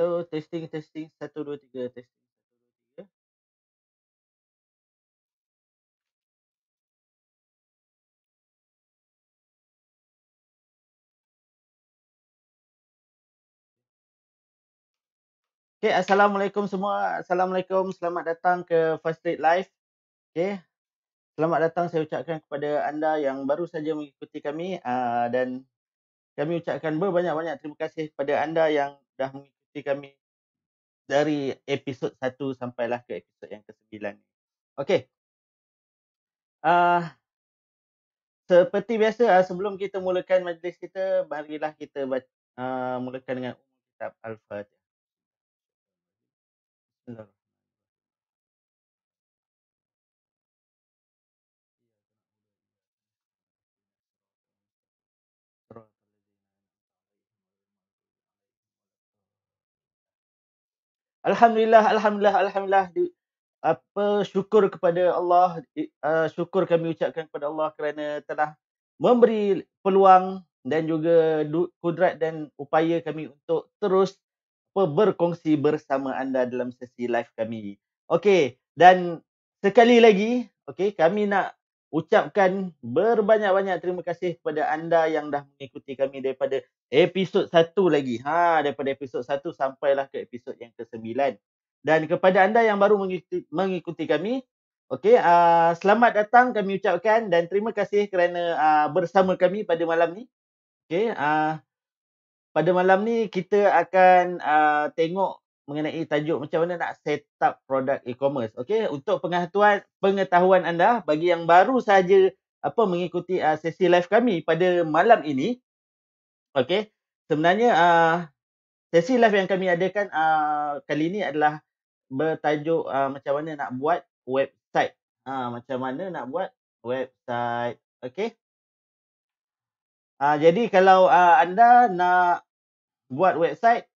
Hello, testing, testing, satu dua tiga testing. Okay, Assalamualaikum semua. Assalamualaikum. Selamat datang ke First Date Live. Okay. Selamat datang saya ucapkan kepada anda yang baru saja mengikuti kami uh, dan kami ucapkan berbanyak-banyak terima kasih kepada anda yang dah mengikuti jadi kami dari episod 1 sampailah ke episod yang ke-9 ni. Okey. Uh, seperti biasa uh, sebelum kita mulakan majlis kita, marilah kita uh, mulakan dengan kitab Al-Fatihah. Bismillahirrahmanirrahim. Alhamdulillah, alhamdulillah, alhamdulillah di, apa syukur kepada Allah uh, syukur kami ucapkan kepada Allah kerana telah memberi peluang dan juga kudrat dan upaya kami untuk terus berkongsi bersama anda dalam sesi live kami. Okey, dan sekali lagi, okey, kami nak ucapkan berbanyak-banyak terima kasih kepada anda yang dah mengikuti kami daripada episod satu lagi. Ha, daripada episod satu sampailah ke episod yang ke-9. Dan kepada anda yang baru mengikuti, mengikuti kami, okay, uh, ah, selamat datang kami ucapkan dan terima kasih kerana uh, bersama kami pada malam ni. Okay, uh, ah, pada malam ni kita akan uh, tengok mengenai tajuk macam mana nak set up produk e-commerce. Okey, untuk pengetahuan pengetahuan anda bagi yang baru saja apa mengikuti uh, sesi live kami pada malam ini. Okey, sebenarnya uh, sesi live yang kami adakan uh, kali ini adalah bertajuk uh, macam mana nak buat website. Uh, macam mana nak buat website. Okey. Uh, jadi kalau uh, anda nak buat website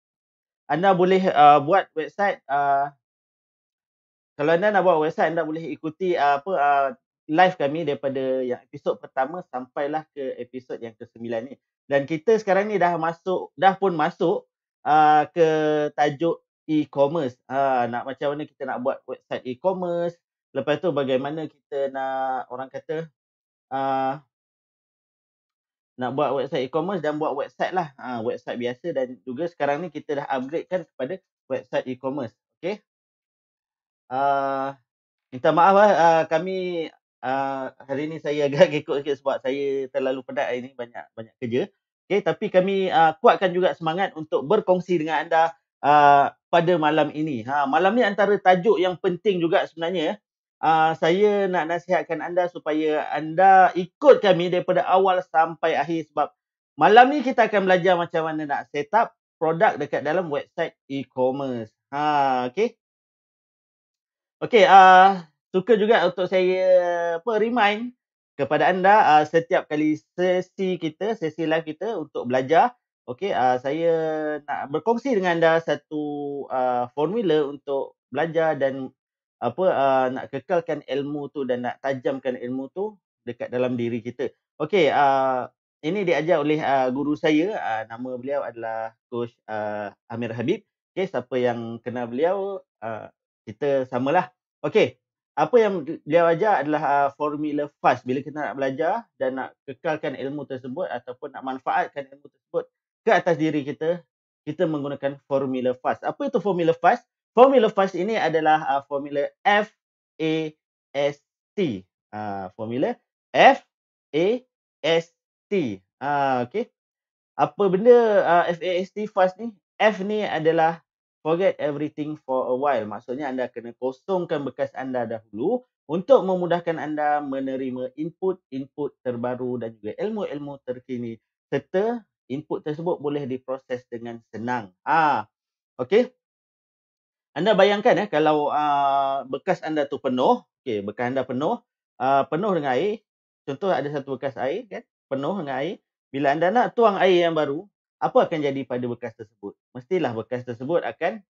anda boleh uh, buat website uh, kalau anda nak buat website anda boleh ikuti uh, apa uh, live kami daripada yang episod pertama sampailah ke episod yang ke-9 ni dan kita sekarang ni dah masuk dah pun masuk uh, ke tajuk e-commerce ha uh, nak macam mana kita nak buat website e-commerce lepas tu bagaimana kita nak orang kata uh, nak buat website e-commerce dan buat website lah. Ha, website biasa dan juga sekarang ni kita dah upgrade kan kepada website e-commerce. Okay. Uh, minta maaf lah uh, kami uh, hari ni saya agak kekut sikit sebab saya terlalu pedat hari ni banyak banyak kerja. Okay, tapi kami uh, kuatkan juga semangat untuk berkongsi dengan anda uh, pada malam ini. Ha, malam ni antara tajuk yang penting juga sebenarnya. Ah, saya nak nasihatkan anda supaya anda ikut kami daripada awal sampai akhir sebab malam ni kita akan belajar macam mana nak set up produk dekat dalam website e-commerce. Ha, Okay. Okey, uh, suka juga untuk saya apa remind kepada anda uh, setiap kali sesi kita, sesi live kita untuk belajar, Okay. uh, saya nak berkongsi dengan anda satu uh, formula untuk belajar dan apa uh, nak kekalkan ilmu tu dan nak tajamkan ilmu tu dekat dalam diri kita. Okey, uh, ini diajar oleh uh, guru saya uh, nama beliau adalah coach uh, Amir Habib. Okey, siapa yang kenal beliau uh, kita samalah. Okey. Apa yang beliau ajar adalah uh, formula fast bila kita nak belajar dan nak kekalkan ilmu tersebut ataupun nak manfaatkan ilmu tersebut ke atas diri kita, kita menggunakan formula fast. Apa itu formula fast? Formula FAST ini adalah uh, formula F A S T. Uh, formula F A S T. Uh, okay. Apa benda uh, F A S T FAST ni? F ni adalah forget everything for a while. Maksudnya anda kena kosongkan bekas anda dahulu untuk memudahkan anda menerima input-input terbaru dan juga ilmu-ilmu terkini serta input tersebut boleh diproses dengan senang. Ah, okey. Anda bayangkan eh kalau uh, bekas anda tu penuh, okey, bekas anda penuh, uh, penuh dengan air. Contoh ada satu bekas air kan, penuh dengan air. Bila anda nak tuang air yang baru, apa akan jadi pada bekas tersebut? Mestilah bekas tersebut akan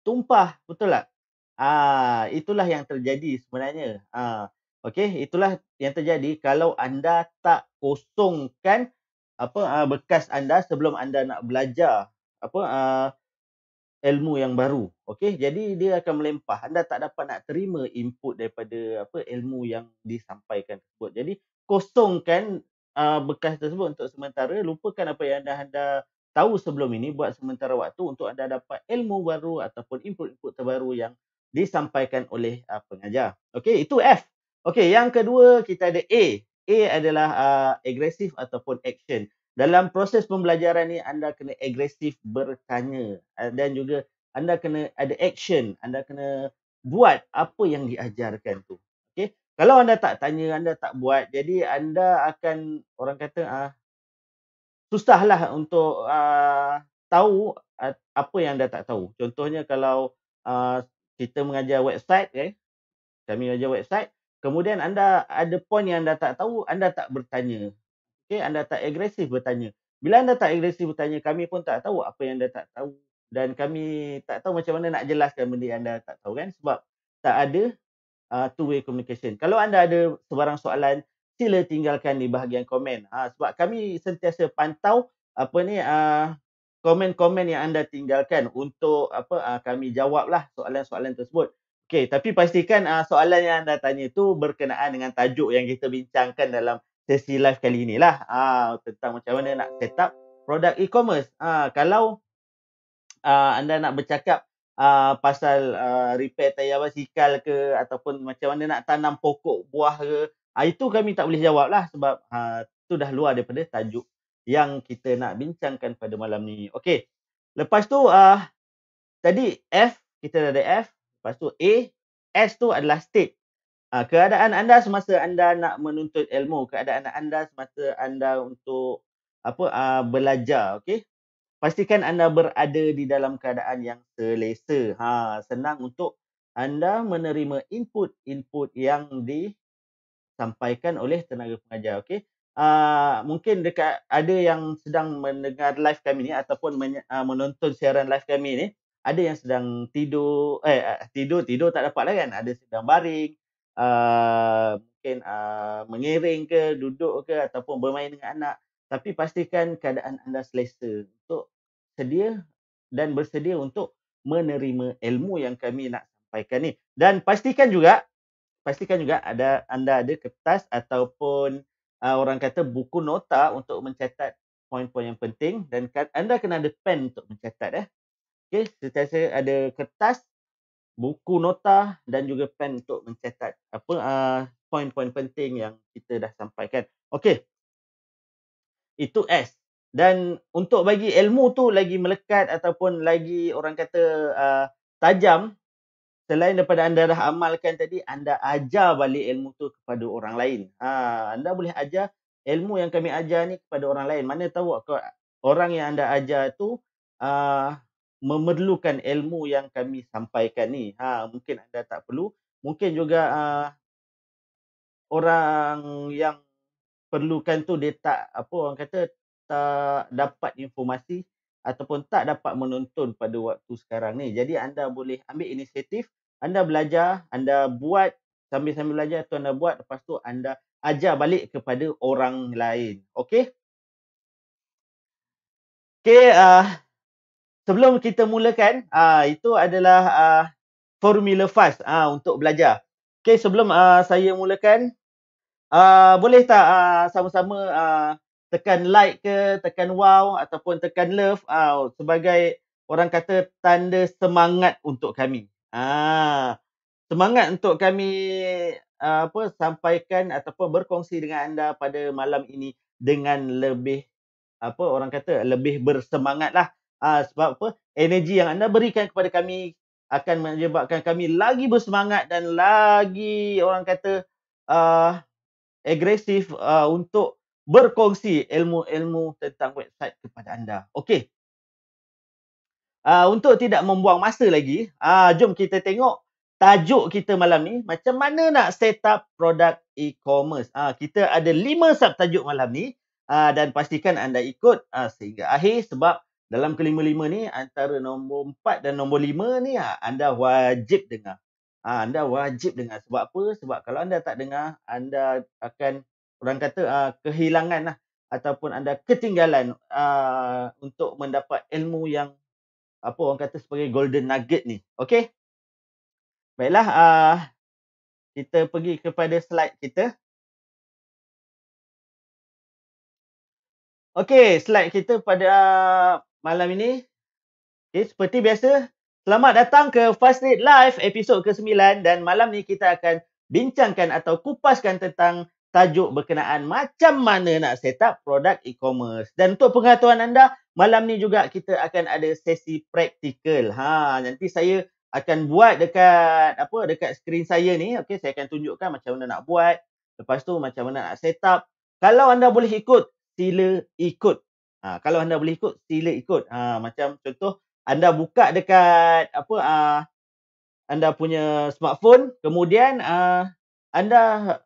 tumpah, betul tak? Ah, itulah yang terjadi sebenarnya. Ah, okey, itulah yang terjadi kalau anda tak kosongkan apa ah, bekas anda sebelum anda nak belajar apa uh, ilmu yang baru. Okey, jadi dia akan melempah. Anda tak dapat nak terima input daripada apa ilmu yang disampaikan tersebut. Jadi kosongkan uh, bekas tersebut untuk sementara, lupakan apa yang anda anda tahu sebelum ini buat sementara waktu untuk anda dapat ilmu baru ataupun input-input terbaru yang disampaikan oleh uh, pengajar. Okey, itu F. Okey, yang kedua kita ada A. A adalah uh, agresif ataupun action dalam proses pembelajaran ni anda kena agresif bertanya eh, dan juga anda kena ada action anda kena buat apa yang diajarkan tu okey kalau anda tak tanya anda tak buat jadi anda akan orang kata ah susahlah untuk ah, tahu ah, apa yang anda tak tahu contohnya kalau ah, kita mengajar website okay? Eh, kami mengajar website kemudian anda ada point yang anda tak tahu anda tak bertanya okay, anda tak agresif bertanya. Bila anda tak agresif bertanya, kami pun tak tahu apa yang anda tak tahu. Dan kami tak tahu macam mana nak jelaskan benda yang anda tak tahu kan. Sebab tak ada uh, two-way communication. Kalau anda ada sebarang soalan, sila tinggalkan di bahagian komen. Ha, sebab kami sentiasa pantau apa ni uh, komen-komen yang anda tinggalkan untuk apa uh, kami jawablah soalan-soalan tersebut. Okay, tapi pastikan uh, soalan yang anda tanya tu berkenaan dengan tajuk yang kita bincangkan dalam sesi live kali inilah lah uh, tentang macam mana nak set up produk e-commerce. Ah kalau uh, anda nak bercakap uh, pasal uh, repair tayar basikal ke ataupun macam mana nak tanam pokok buah ke, uh, itu kami tak boleh jawab lah sebab uh, itu dah luar daripada tajuk yang kita nak bincangkan pada malam ni. Okey. Lepas tu uh, tadi F kita dah ada F, lepas tu A, S tu adalah state. Ha, keadaan anda semasa anda nak menuntut ilmu, keadaan anda semasa anda untuk apa uh, belajar, okay? Pastikan anda berada di dalam keadaan yang selesa. Ha, senang untuk anda menerima input-input yang disampaikan oleh tenaga pengajar, okay? Uh, ah, mungkin dekat ada yang sedang mendengar live kami ni ataupun men- uh, menonton siaran live kami ni, ada yang sedang tidur, eh tidur tidur tak dapat lah kan? Ada sedang baring, Uh, mungkin uh, mengiring ke, duduk ke ataupun bermain dengan anak. Tapi pastikan keadaan anda selesa untuk sedia dan bersedia untuk menerima ilmu yang kami nak sampaikan ni. Dan pastikan juga, pastikan juga ada anda ada kertas ataupun uh, orang kata buku nota untuk mencatat poin-poin yang penting dan anda kena ada pen untuk mencatat eh. Okey, sentiasa ada kertas buku nota dan juga pen untuk mencatat apa uh, ah, poin-poin penting yang kita dah sampaikan. Okey. Itu S. Dan untuk bagi ilmu tu lagi melekat ataupun lagi orang kata uh, tajam selain daripada anda dah amalkan tadi anda ajar balik ilmu tu kepada orang lain. Ha anda boleh ajar ilmu yang kami ajar ni kepada orang lain. Mana tahu orang yang anda ajar tu uh, memerlukan ilmu yang kami sampaikan ni. Ha, mungkin anda tak perlu. Mungkin juga uh, orang yang perlukan tu dia tak apa orang kata tak dapat informasi ataupun tak dapat menonton pada waktu sekarang ni. Jadi anda boleh ambil inisiatif, anda belajar, anda buat sambil-sambil belajar tu anda buat lepas tu anda ajar balik kepada orang lain. Okey? Okey, uh, sebelum kita mulakan, uh, itu adalah uh, formula fast uh, untuk belajar. Okay, sebelum uh, saya mulakan, uh, boleh tak sama-sama uh, tekan like ke, tekan wow ataupun tekan love uh, sebagai orang kata tanda semangat untuk kami. Uh, semangat untuk kami uh, apa sampaikan ataupun berkongsi dengan anda pada malam ini dengan lebih apa orang kata lebih bersemangat lah. Uh, sebab apa? Energi yang anda berikan kepada kami akan menyebabkan kami lagi bersemangat dan lagi orang kata uh, agresif uh, untuk berkongsi ilmu-ilmu tentang website kepada anda. Okey. Uh, untuk tidak membuang masa lagi, uh, jom kita tengok tajuk kita malam ni. Macam mana nak set up produk e-commerce. Uh, kita ada lima sub tajuk malam ni uh, dan pastikan anda ikut uh, sehingga akhir sebab dalam kelima-lima ni antara nombor empat dan nombor lima ni ha, anda wajib dengar. Ha, anda wajib dengar. Sebab apa? Sebab kalau anda tak dengar, anda akan orang kata ha, kehilangan lah. Ataupun anda ketinggalan ha, untuk mendapat ilmu yang apa orang kata sebagai golden nugget ni. Okay? Baiklah, uh, kita pergi kepada slide kita. Okey, slide kita pada malam ini. Okay, eh, seperti biasa, selamat datang ke Fast Date Live episod ke-9 dan malam ni kita akan bincangkan atau kupaskan tentang tajuk berkenaan macam mana nak set up produk e-commerce. Dan untuk pengetahuan anda, malam ni juga kita akan ada sesi praktikal. Ha, nanti saya akan buat dekat apa dekat skrin saya ni. Okey, saya akan tunjukkan macam mana nak buat. Lepas tu macam mana nak set up. Kalau anda boleh ikut, sila ikut. Ha, kalau anda boleh ikut, sila ikut. Ha, macam contoh, anda buka dekat apa uh, anda punya smartphone, kemudian uh, anda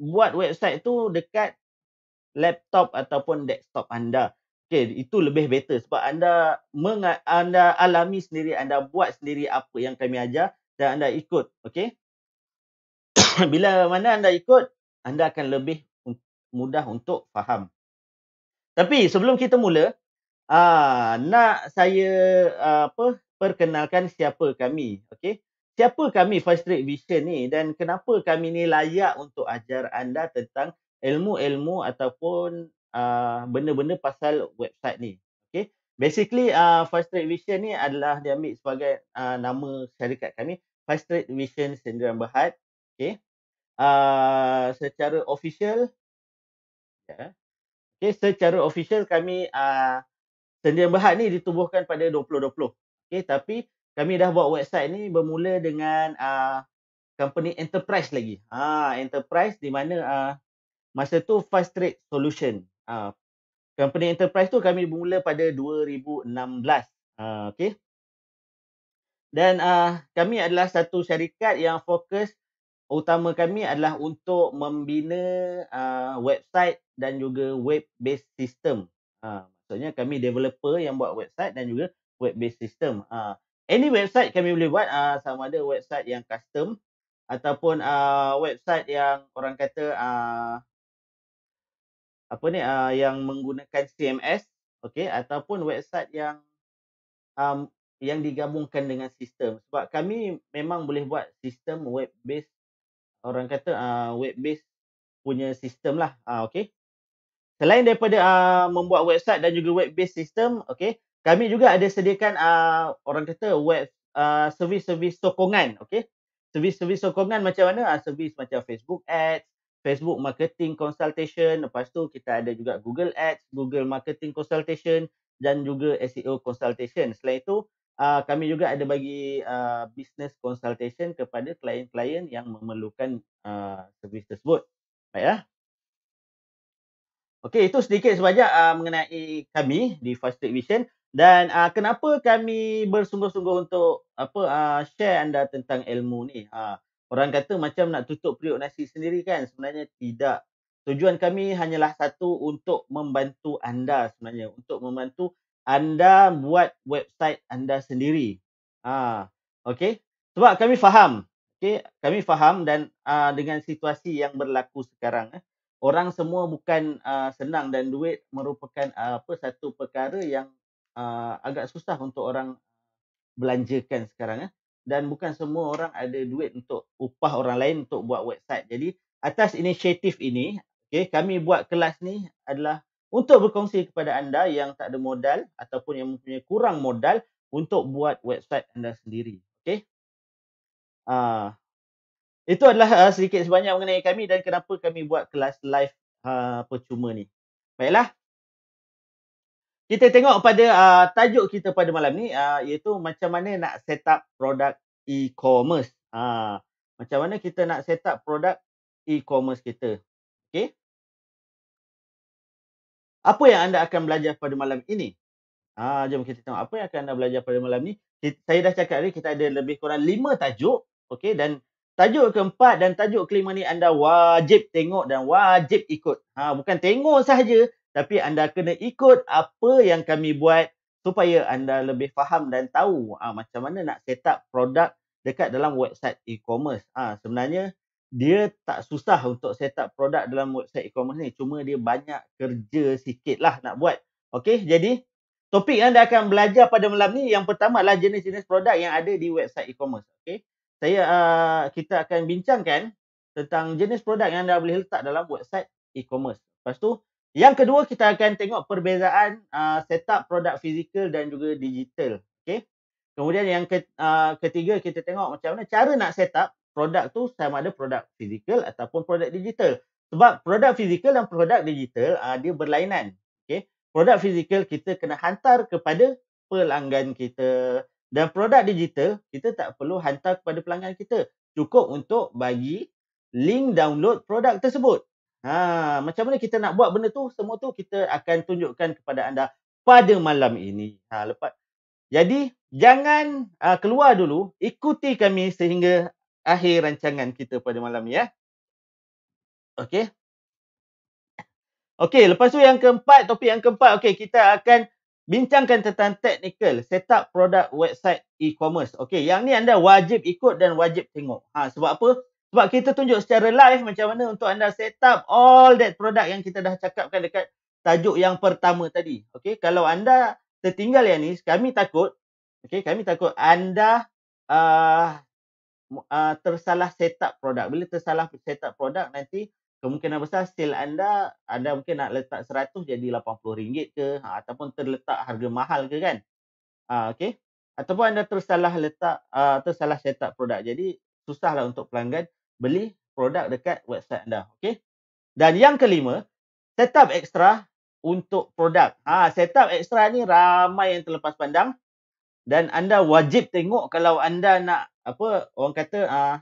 buat website tu dekat laptop ataupun desktop anda. Okay, itu lebih better sebab anda meng- anda alami sendiri, anda buat sendiri apa yang kami ajar dan anda ikut. Okay. Bila mana anda ikut, anda akan lebih mudah untuk faham. Tapi sebelum kita mula, aa, ah, nak saya aa, ah, apa perkenalkan siapa kami, okay? Siapa kami First Rate Vision ni dan kenapa kami ni layak untuk ajar anda tentang ilmu-ilmu ataupun aa, ah, benda-benda pasal website ni. okay? Basically aa, First Rate Vision ni adalah diambil sebagai aa, nama syarikat kami First Rate Vision Sendirian Berhad. okay? Uh, secara official ya Okay, secara official kami uh, ah, Sendirian Berhad ni ditubuhkan pada 2020. Okay, tapi kami dah buat website ni bermula dengan uh, company enterprise lagi. Ah, uh, enterprise di mana uh, masa tu fast trade solution. Ah, uh, company enterprise tu kami bermula pada 2016. Ah, uh, okay. Dan uh, kami adalah satu syarikat yang fokus utama kami adalah untuk membina uh, website dan juga web-based system. Ha, maksudnya kami developer yang buat website dan juga web-based system. Ha, any website kami boleh buat ha, sama ada website yang custom ataupun ha, website yang orang kata ha, apa ni ha, yang menggunakan CMS okay, ataupun website yang um, yang digabungkan dengan sistem sebab kami memang boleh buat sistem web-based orang kata uh, web-based punya sistem lah uh, okay selain daripada uh, membuat website dan juga web-based system, okay, kami juga ada sediakan uh, orang kata web uh, servis-servis sokongan, okay. Servis-servis sokongan macam mana? Uh, servis macam Facebook Ads, Facebook Marketing Consultation, lepas tu kita ada juga Google Ads, Google Marketing Consultation dan juga SEO Consultation. Selain itu, Uh, kami juga ada bagi uh, business consultation kepada klien-klien yang memerlukan uh, servis tersebut. Baiklah. Ya? Okey, itu sedikit sebanyak uh, mengenai kami di First Take Vision dan uh, kenapa kami bersungguh-sungguh untuk apa uh, share anda tentang ilmu ni. Uh, orang kata macam nak tutup periuk nasi sendiri kan, sebenarnya tidak. Tujuan kami hanyalah satu untuk membantu anda sebenarnya, untuk membantu anda buat website anda sendiri. uh, okey. Sebab kami faham, okey, kami faham dan uh, dengan situasi yang berlaku sekarang eh orang semua bukan uh, senang dan duit merupakan uh, apa satu perkara yang uh, agak susah untuk orang belanjakan sekarang eh dan bukan semua orang ada duit untuk upah orang lain untuk buat website. Jadi atas inisiatif ini, okay, kami buat kelas ni adalah untuk berkongsi kepada anda yang tak ada modal ataupun yang mempunyai kurang modal untuk buat website anda sendiri, okay? Ah, itu adalah uh, sedikit sebanyak mengenai kami dan kenapa kami buat kelas live uh, percuma ni. Baiklah. Kita tengok pada uh, tajuk kita pada malam ni uh, iaitu macam mana nak set up produk e-commerce. Uh, macam mana kita nak set up produk e-commerce kita. Okay. Apa yang anda akan belajar pada malam ini? Uh, jom kita tengok apa yang akan anda belajar pada malam ni. saya dah cakap tadi kita ada lebih kurang 5 tajuk. Okay, dan Tajuk keempat dan tajuk kelima ni anda wajib tengok dan wajib ikut. Ha, bukan tengok sahaja tapi anda kena ikut apa yang kami buat supaya anda lebih faham dan tahu ha, macam mana nak set up produk dekat dalam website e-commerce. Ha, sebenarnya dia tak susah untuk set up produk dalam website e-commerce ni. Cuma dia banyak kerja sikit lah nak buat. Okay, jadi topik yang anda akan belajar pada malam ni yang pertama adalah jenis-jenis produk yang ada di website e-commerce. Okay saya uh, kita akan bincangkan tentang jenis produk yang anda boleh letak dalam website e-commerce. Lepas tu, yang kedua kita akan tengok perbezaan uh, setup produk fizikal dan juga digital. Okay. Kemudian yang ke, uh, ketiga kita tengok macam mana cara nak setup produk tu sama ada produk fizikal ataupun produk digital. Sebab produk fizikal dan produk digital uh, dia berlainan. Okay. Produk fizikal kita kena hantar kepada pelanggan kita dan produk digital kita tak perlu hantar kepada pelanggan kita cukup untuk bagi link download produk tersebut ha macam mana kita nak buat benda tu semua tu kita akan tunjukkan kepada anda pada malam ini ha lepas jadi jangan uh, keluar dulu ikuti kami sehingga akhir rancangan kita pada malam ni ya okey okey lepas tu yang keempat topik yang keempat okey kita akan Bincangkan tentang technical set up produk website e-commerce. Okey, yang ni anda wajib ikut dan wajib tengok. Ha, sebab apa? Sebab kita tunjuk secara live macam mana untuk anda set up all that produk yang kita dah cakapkan dekat tajuk yang pertama tadi. Okey, kalau anda tertinggal yang ni, kami takut, okey, kami takut anda uh, uh, tersalah setup produk. Bila tersalah set up produk, nanti kemungkinan besar sale anda anda mungkin nak letak 100 jadi 80 ringgit ke ha, ataupun terletak harga mahal ke kan ha, okey ataupun anda terus salah letak uh, ha, salah set up produk jadi susahlah untuk pelanggan beli produk dekat website anda okay? dan yang kelima set up ekstra untuk produk ha set up ekstra ni ramai yang terlepas pandang dan anda wajib tengok kalau anda nak apa orang kata uh,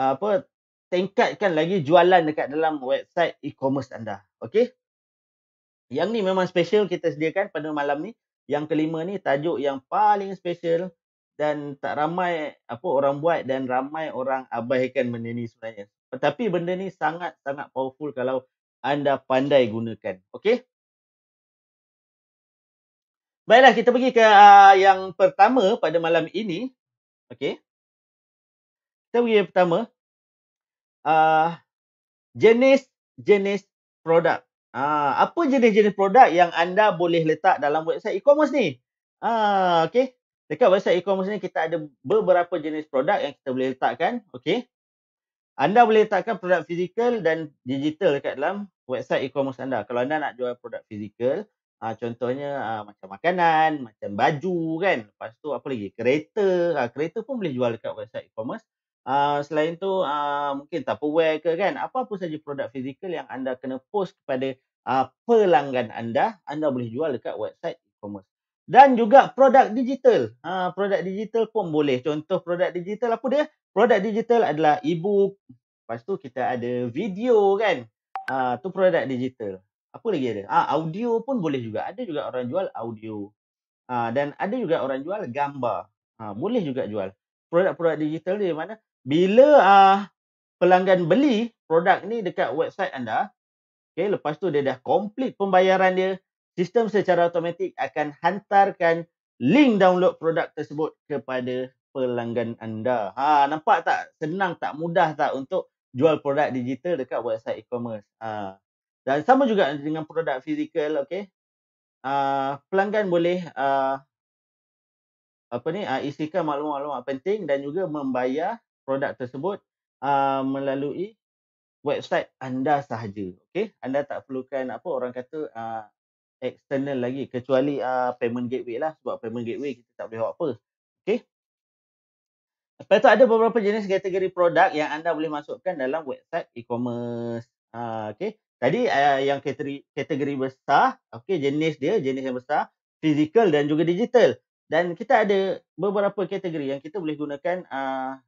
apa tingkatkan lagi jualan dekat dalam website e-commerce anda. Okey? Yang ni memang special kita sediakan pada malam ni. Yang kelima ni tajuk yang paling special dan tak ramai apa orang buat dan ramai orang abaikan benda ni sebenarnya. Tetapi benda ni sangat-sangat powerful kalau anda pandai gunakan. Okey? Baiklah, kita pergi ke uh, yang pertama pada malam ini. Okey? Kita pergi yang pertama uh, ah, jenis-jenis produk. Uh, apa jenis-jenis produk yang anda boleh letak dalam website e-commerce ni? Uh, ah, okay. Dekat website e-commerce ni kita ada beberapa jenis produk yang kita boleh letakkan. Okay. Anda boleh letakkan produk fizikal dan digital dekat dalam website e-commerce anda. Kalau anda nak jual produk fizikal, uh, contohnya uh, macam makanan, macam baju kan. Lepas tu apa lagi? Kereta. Uh, kereta pun boleh jual dekat website e-commerce. Ah, selain tu uh, mungkin Tupperware ke kan apa-apa saja produk fizikal yang anda kena post kepada uh, pelanggan anda anda boleh jual dekat website e-commerce dan juga produk digital uh, produk digital pun boleh contoh produk digital apa dia produk digital adalah e-book lepas tu kita ada video kan uh, tu produk digital apa lagi ada uh, audio pun boleh juga ada juga orang jual audio uh, dan ada juga orang jual gambar uh, boleh juga jual produk-produk digital ni mana bila uh, pelanggan beli produk ni dekat website anda, okay, lepas tu dia dah complete pembayaran dia, sistem secara automatik akan hantarkan link download produk tersebut kepada pelanggan anda. Ha, nampak tak senang tak mudah tak untuk jual produk digital dekat website e-commerce. Ha. Dan sama juga dengan produk fizikal, okay. Uh, pelanggan boleh uh, apa ni uh, isikan maklumat-maklumat penting dan juga membayar produk tersebut uh, melalui website anda sahaja. Okay? Anda tak perlukan apa orang kata uh, external lagi kecuali uh, payment gateway lah sebab payment gateway kita tak boleh buat apa. Okay? Lepas tu ada beberapa jenis kategori produk yang anda boleh masukkan dalam website e-commerce. Uh, okay? Tadi uh, yang kategori, kategori besar, okay, jenis dia, jenis yang besar, physical dan juga digital. Dan kita ada beberapa kategori yang kita boleh gunakan uh,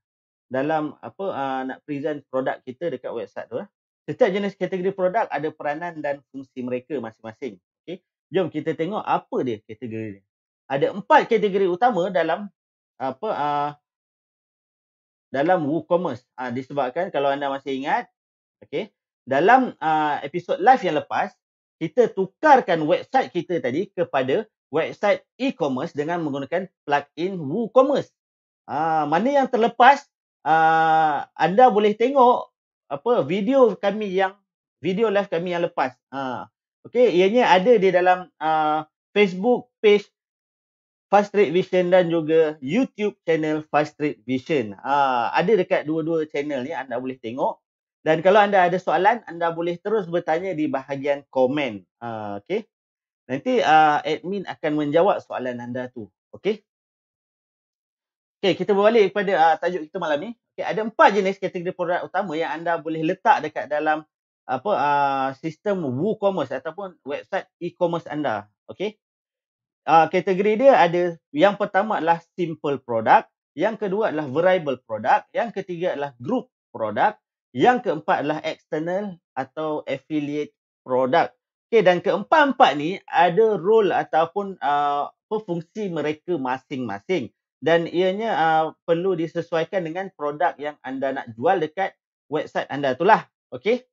dalam apa uh, nak present produk kita dekat website tu lah. Setiap jenis kategori produk ada peranan dan fungsi mereka masing-masing. Okay. Jom kita tengok apa dia kategori dia. Ada empat kategori utama dalam apa uh, dalam WooCommerce. Uh, disebabkan kalau anda masih ingat, okay, dalam uh, episod live yang lepas, kita tukarkan website kita tadi kepada website e-commerce dengan menggunakan plugin WooCommerce. Uh, mana yang terlepas, uh, anda boleh tengok apa video kami yang video live kami yang lepas. Ha. Uh, Okey, ianya ada di dalam uh, Facebook page Fast Street Vision dan juga YouTube channel Fast Street Vision. Uh, ada dekat dua-dua channel ni anda boleh tengok. Dan kalau anda ada soalan, anda boleh terus bertanya di bahagian komen. Uh, Okey. Nanti uh, admin akan menjawab soalan anda tu. Okey. Okay, kita berbalik kepada uh, tajuk kita malam ni. Okay, ada empat jenis kategori produk utama yang anda boleh letak dekat dalam apa uh, sistem WooCommerce ataupun website e-commerce anda. Okay. Uh, ah, kategori dia ada yang pertama adalah simple product, yang kedua adalah variable product, yang ketiga adalah group product, yang keempat adalah external atau affiliate product. Okay, dan keempat-empat ni ada role ataupun uh, fungsi mereka masing-masing dan ianya uh, perlu disesuaikan dengan produk yang anda nak jual dekat website anda itulah. Okey.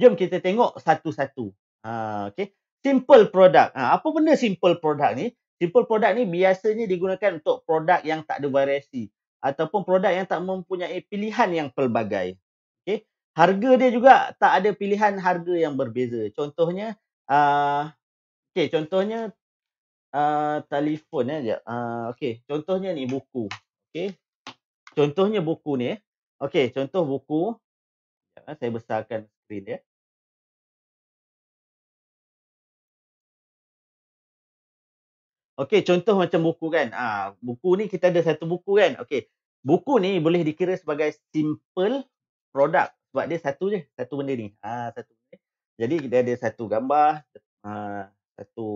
Jom kita tengok satu-satu. Uh, ah, okay. Simple product. Uh, ah, apa benda simple product ni? Simple product ni biasanya digunakan untuk produk yang tak ada variasi. Ataupun produk yang tak mempunyai pilihan yang pelbagai. Okay. Harga dia juga tak ada pilihan harga yang berbeza. Contohnya, uh, ah, okay, contohnya Ah, telefon eh ya. Uh, okey, contohnya ni buku. okay. Contohnya buku ni eh. Okey, contoh buku. Ya, saya besarkan skrin ya. Okay, contoh macam buku kan. Ah, uh, buku ni kita ada satu buku kan. okay. Buku ni boleh dikira sebagai simple product sebab dia satu je, satu benda ni. Ah, uh, satu. Jadi kita ada satu gambar, uh, satu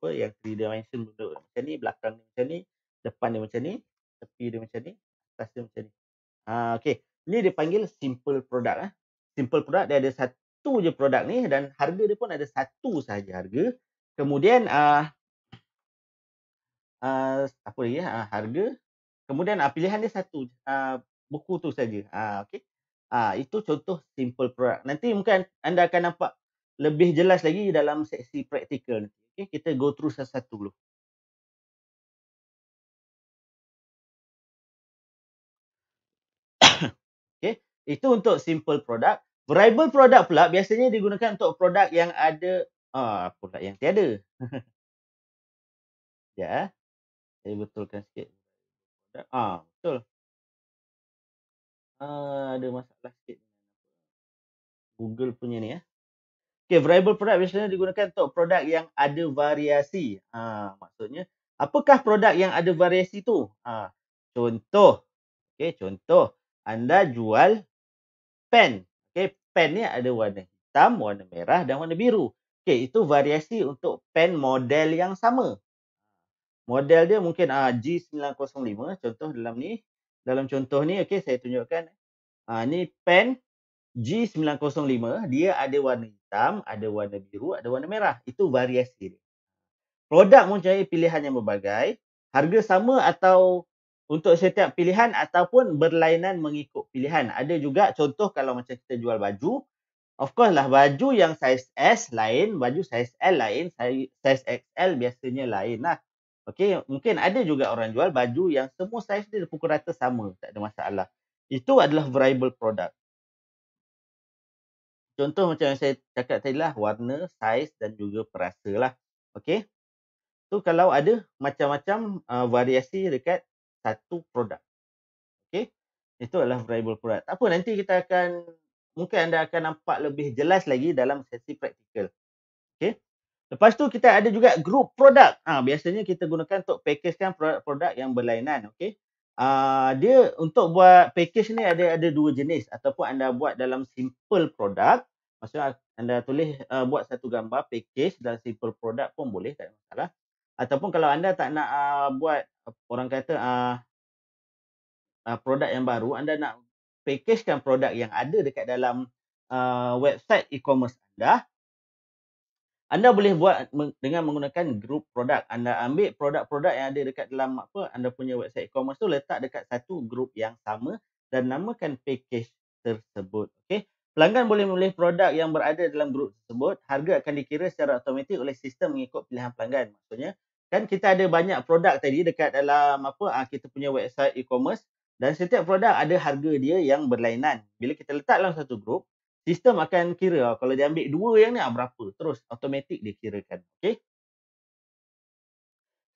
apa yang 3 dimension duduk macam ni belakang ni macam ni depan dia macam ni tepi dia macam ni atas dia macam ni ha okey ni dia panggil simple product ah simple product dia ada satu je produk ni dan harga dia pun ada satu sahaja harga kemudian ah uh, uh, apa lagi ya uh, harga kemudian uh, pilihan dia satu uh, buku tu saja ah uh, okey Ah uh, itu contoh simple product. Nanti mungkin anda akan nampak lebih jelas lagi dalam seksi praktikal ni. Okay, kita go through satu-satu dulu. okay, itu untuk simple product. Variable product pula biasanya digunakan untuk produk yang ada ah produk yang tiada. ya. Saya betulkan sikit. Ah, betul. Ah, ada masalah sikit Google punya ni ya. Eh. Okay, variable product biasanya digunakan untuk produk yang ada variasi. Ha, maksudnya, apakah produk yang ada variasi tu? Ha, contoh, okay, contoh anda jual pen. Okay, pen ni ada warna hitam, warna merah dan warna biru. Okay, itu variasi untuk pen model yang sama. Model dia mungkin uh, ah, G905 contoh dalam ni. Dalam contoh ni, okay, saya tunjukkan. Uh, ni pen G905 dia ada warna hitam, ada warna biru, ada warna merah. Itu variasi dia. Produk mempunyai pilihan yang berbagai, harga sama atau untuk setiap pilihan ataupun berlainan mengikut pilihan. Ada juga contoh kalau macam kita jual baju, of course lah baju yang saiz S lain, baju saiz L lain, saiz XL biasanya lain lah. Okay, mungkin ada juga orang jual baju yang semua saiz dia pukul rata sama, tak ada masalah. Itu adalah variable product contoh macam yang saya cakap tadi lah warna, saiz dan juga perasa lah. Okay. So kalau ada macam-macam uh, variasi dekat satu produk. Okay. Itu adalah variable produk. Tak apa nanti kita akan mungkin anda akan nampak lebih jelas lagi dalam sesi praktikal. Okay. Lepas tu kita ada juga group produk. Ha, ah, biasanya kita gunakan untuk packagekan produk-produk yang berlainan. Okay. Ah, dia untuk buat package ni ada ada dua jenis ataupun anda buat dalam simple product maksudnya anda tulis uh, buat satu gambar package dalam simple product pun boleh tak ada masalah ataupun kalau anda tak nak uh, buat orang kata uh, uh, produk yang baru anda nak packagekan produk yang ada dekat dalam uh, website e-commerce anda anda boleh buat dengan menggunakan group produk. Anda ambil produk-produk yang ada dekat dalam apa anda punya website e-commerce tu letak dekat satu group yang sama dan namakan package tersebut. Okey. Pelanggan boleh memilih produk yang berada dalam group tersebut. Harga akan dikira secara automatik oleh sistem mengikut pilihan pelanggan. Maksudnya kan kita ada banyak produk tadi dekat dalam apa ah, kita punya website e-commerce dan setiap produk ada harga dia yang berlainan. Bila kita letak dalam satu group, sistem akan kira lah. kalau dia ambil dua yang ni ah, berapa terus automatik dia kirakan okey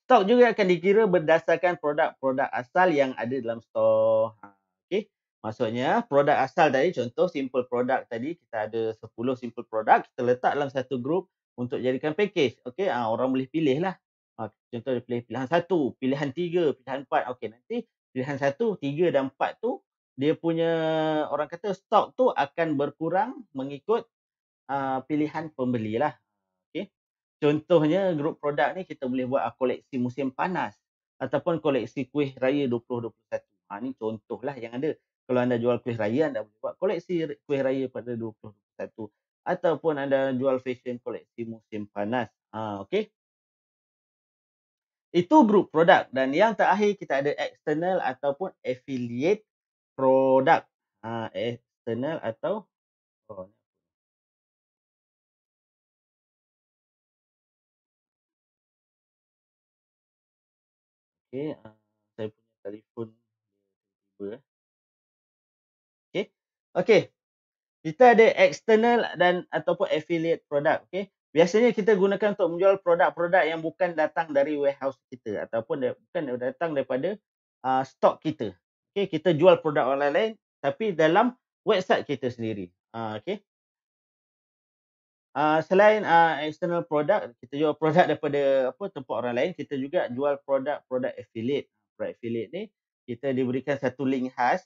stok juga akan dikira berdasarkan produk-produk asal yang ada dalam store ha, okey maksudnya produk asal tadi contoh simple produk tadi kita ada 10 simple produk kita letak dalam satu group untuk jadikan package okey ha, orang boleh pilih lah ha, contoh pilih pilihan satu pilihan tiga pilihan empat okey nanti pilihan satu tiga dan empat tu dia punya orang kata stok tu akan berkurang mengikut uh, pilihan pembeli lah. Okay. Contohnya grup produk ni kita boleh buat uh, koleksi musim panas ataupun koleksi kuih raya 2021. Ha, ni lah yang ada. Kalau anda jual kuih raya, anda boleh buat koleksi kuih raya pada 2021. Ataupun anda jual fashion koleksi musim panas. Ha, okay. Itu grup produk. Dan yang terakhir kita ada external ataupun affiliate produk uh, external atau oh, Okay. Eh, saya punya telefon Okay. Okay. Kita ada external dan ataupun affiliate product. Okay. Biasanya kita gunakan untuk menjual produk-produk yang bukan datang dari warehouse kita ataupun bukan datang daripada uh, stok kita. Okay, kita jual produk orang lain, tapi dalam website kita sendiri. Uh, okay. Uh, selain uh, external product, kita jual produk daripada apa tempat orang lain, kita juga jual produk-produk affiliate. Produk affiliate ni, kita diberikan satu link khas.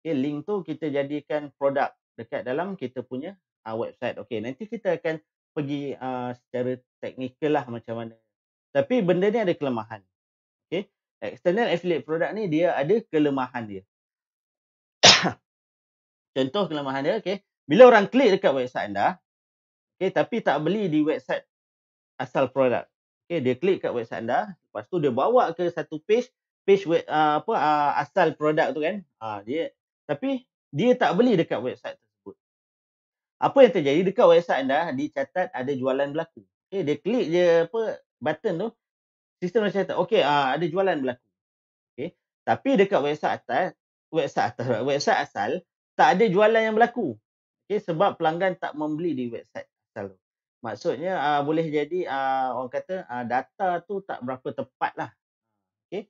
Okay, link tu kita jadikan produk dekat dalam kita punya uh, website. Okay, nanti kita akan pergi uh, secara teknikal lah macam mana. Tapi benda ni ada kelemahan. Okay. External affiliate product ni dia ada kelemahan dia. Contoh kelemahan dia, okay. bila orang klik dekat website anda, okay, tapi tak beli di website asal produk. Okay, dia klik kat website anda, lepas tu dia bawa ke satu page, page web, uh, ah, apa uh, asal produk tu kan. Uh, dia, tapi dia tak beli dekat website tersebut. Apa yang terjadi dekat website anda, dicatat ada jualan berlaku. Okay, dia klik je apa button tu, sistem dah cakap okey uh, ada jualan berlaku okey tapi dekat website atas website atas website asal tak ada jualan yang berlaku okey sebab pelanggan tak membeli di website asal maksudnya uh, boleh jadi uh, orang kata uh, data tu tak berapa tepat lah okey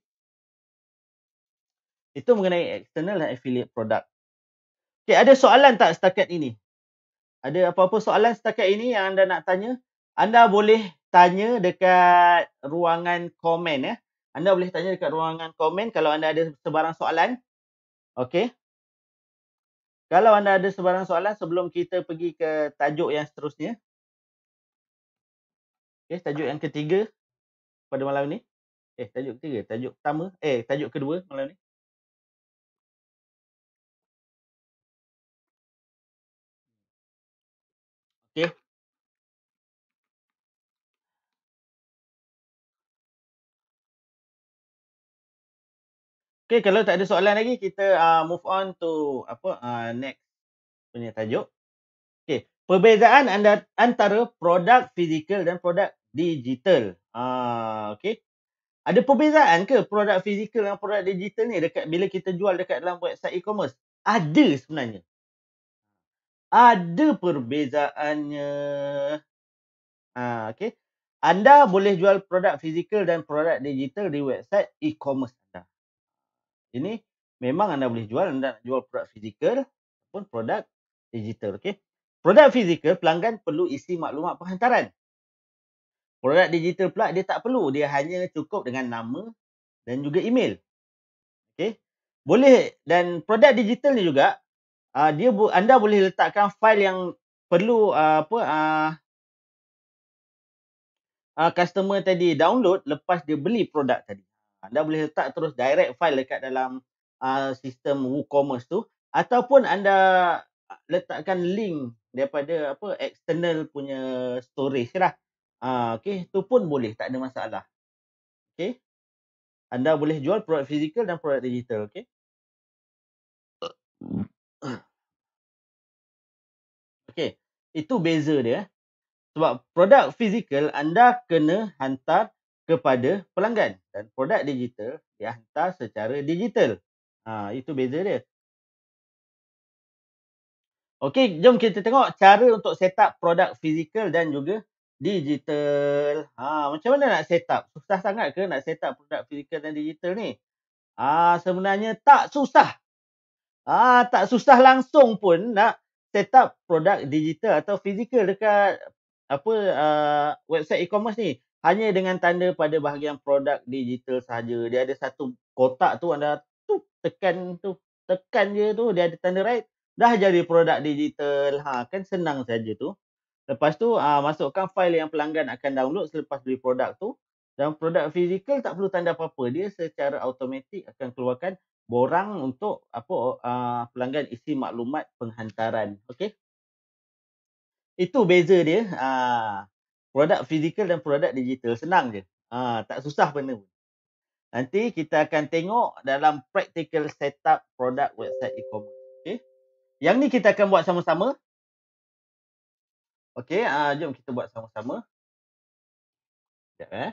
itu mengenai external dan affiliate product okey ada soalan tak setakat ini ada apa-apa soalan setakat ini yang anda nak tanya anda boleh tanya dekat ruangan komen ya. Anda boleh tanya dekat ruangan komen kalau anda ada sebarang soalan. Okey. Kalau anda ada sebarang soalan sebelum kita pergi ke tajuk yang seterusnya. Okey, tajuk yang ketiga pada malam ni. Eh, tajuk ketiga, tajuk pertama, eh tajuk kedua malam ni. Okay, kalau tak ada soalan lagi, kita uh, move on to apa uh, next punya tajuk. Okay, perbezaan anda, antara produk fizikal dan produk digital. uh, okay. Ada perbezaan ke produk fizikal dan produk digital ni dekat bila kita jual dekat dalam website e-commerce? Ada sebenarnya. Ada perbezaannya. Ha, okay. Anda boleh jual produk fizikal dan produk digital di website e-commerce sini memang anda boleh jual anda jual produk fizikal pun produk digital okey produk fizikal pelanggan perlu isi maklumat penghantaran produk digital pula dia tak perlu dia hanya cukup dengan nama dan juga email okey boleh dan produk digital ni juga uh, dia bu- anda boleh letakkan fail yang perlu uh, apa uh, uh, customer tadi download lepas dia beli produk tadi anda boleh letak terus direct file dekat dalam uh, sistem WooCommerce tu ataupun anda uh, letakkan link daripada apa external punya storage lah. Uh, ah, okay, tu pun boleh. Tak ada masalah. Okay. Anda boleh jual produk fizikal dan produk digital. Okay. Okay. Itu beza dia. Sebab produk fizikal anda kena hantar kepada pelanggan dan produk digital dihantar secara digital. Ha, itu beza dia. Okey, jom kita tengok cara untuk set up produk fizikal dan juga digital. Ha, macam mana nak set up? Susah sangat ke nak set up produk fizikal dan digital ni? Ha, sebenarnya tak susah. Ha, tak susah langsung pun nak set up produk digital atau fizikal dekat apa uh, website e-commerce ni hanya dengan tanda pada bahagian produk digital sahaja. Dia ada satu kotak tu anda tu tekan tu tekan je tu dia ada tanda right dah jadi produk digital. Ha kan senang saja tu. Lepas tu aa, ha, masukkan fail yang pelanggan akan download selepas beli produk tu. Dan produk fizikal tak perlu tanda apa-apa. Dia secara automatik akan keluarkan borang untuk apa aa, ha, pelanggan isi maklumat penghantaran. Okey. Itu beza dia. Aa, ha produk fizikal dan produk digital senang je. Ha, tak susah benda. Nanti kita akan tengok dalam practical setup produk website e-commerce. Okay. Yang ni kita akan buat sama-sama. Okey, uh, jom kita buat sama-sama. Sekejap eh.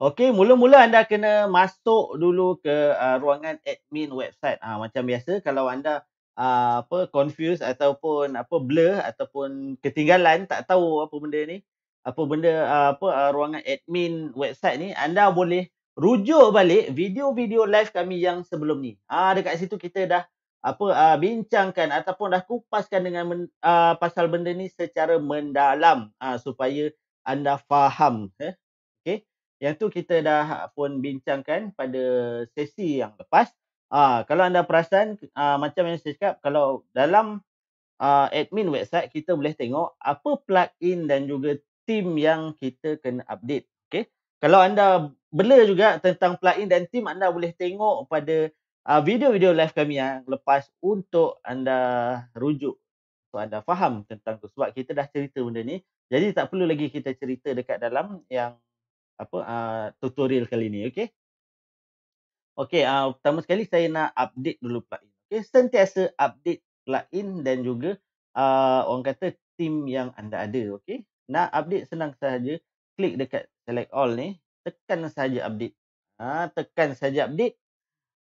Okey, mula-mula anda kena masuk dulu ke uh, ruangan admin website. Uh, macam biasa, kalau anda Ah, apa confused ataupun apa blur ataupun ketinggalan tak tahu apa benda ni apa benda ah, apa ah, ruangan admin website ni anda boleh rujuk balik video-video live kami yang sebelum ni ah dekat situ kita dah apa uh, bincangkan ataupun dah kupaskan dengan men, uh, pasal benda ni secara mendalam uh, supaya anda faham eh? okey yang tu kita dah pun bincangkan pada sesi yang lepas Ah, kalau anda perasan ah, macam yang saya cakap kalau dalam ah, admin website kita boleh tengok apa plugin dan juga team yang kita kena update. Okey. Kalau anda blur juga tentang plugin dan team anda boleh tengok pada ah, video-video live kami yang lepas untuk anda rujuk so anda faham tentang tu sebab kita dah cerita benda ni. Jadi tak perlu lagi kita cerita dekat dalam yang apa uh, tutorial kali ni okey Okey, uh, pertama sekali saya nak update dulu plugin. Okey, sentiasa update plugin dan juga uh, orang kata team yang anda ada. Okey, nak update senang sahaja. Klik dekat select all ni. Tekan saja update. Ha, tekan saja update.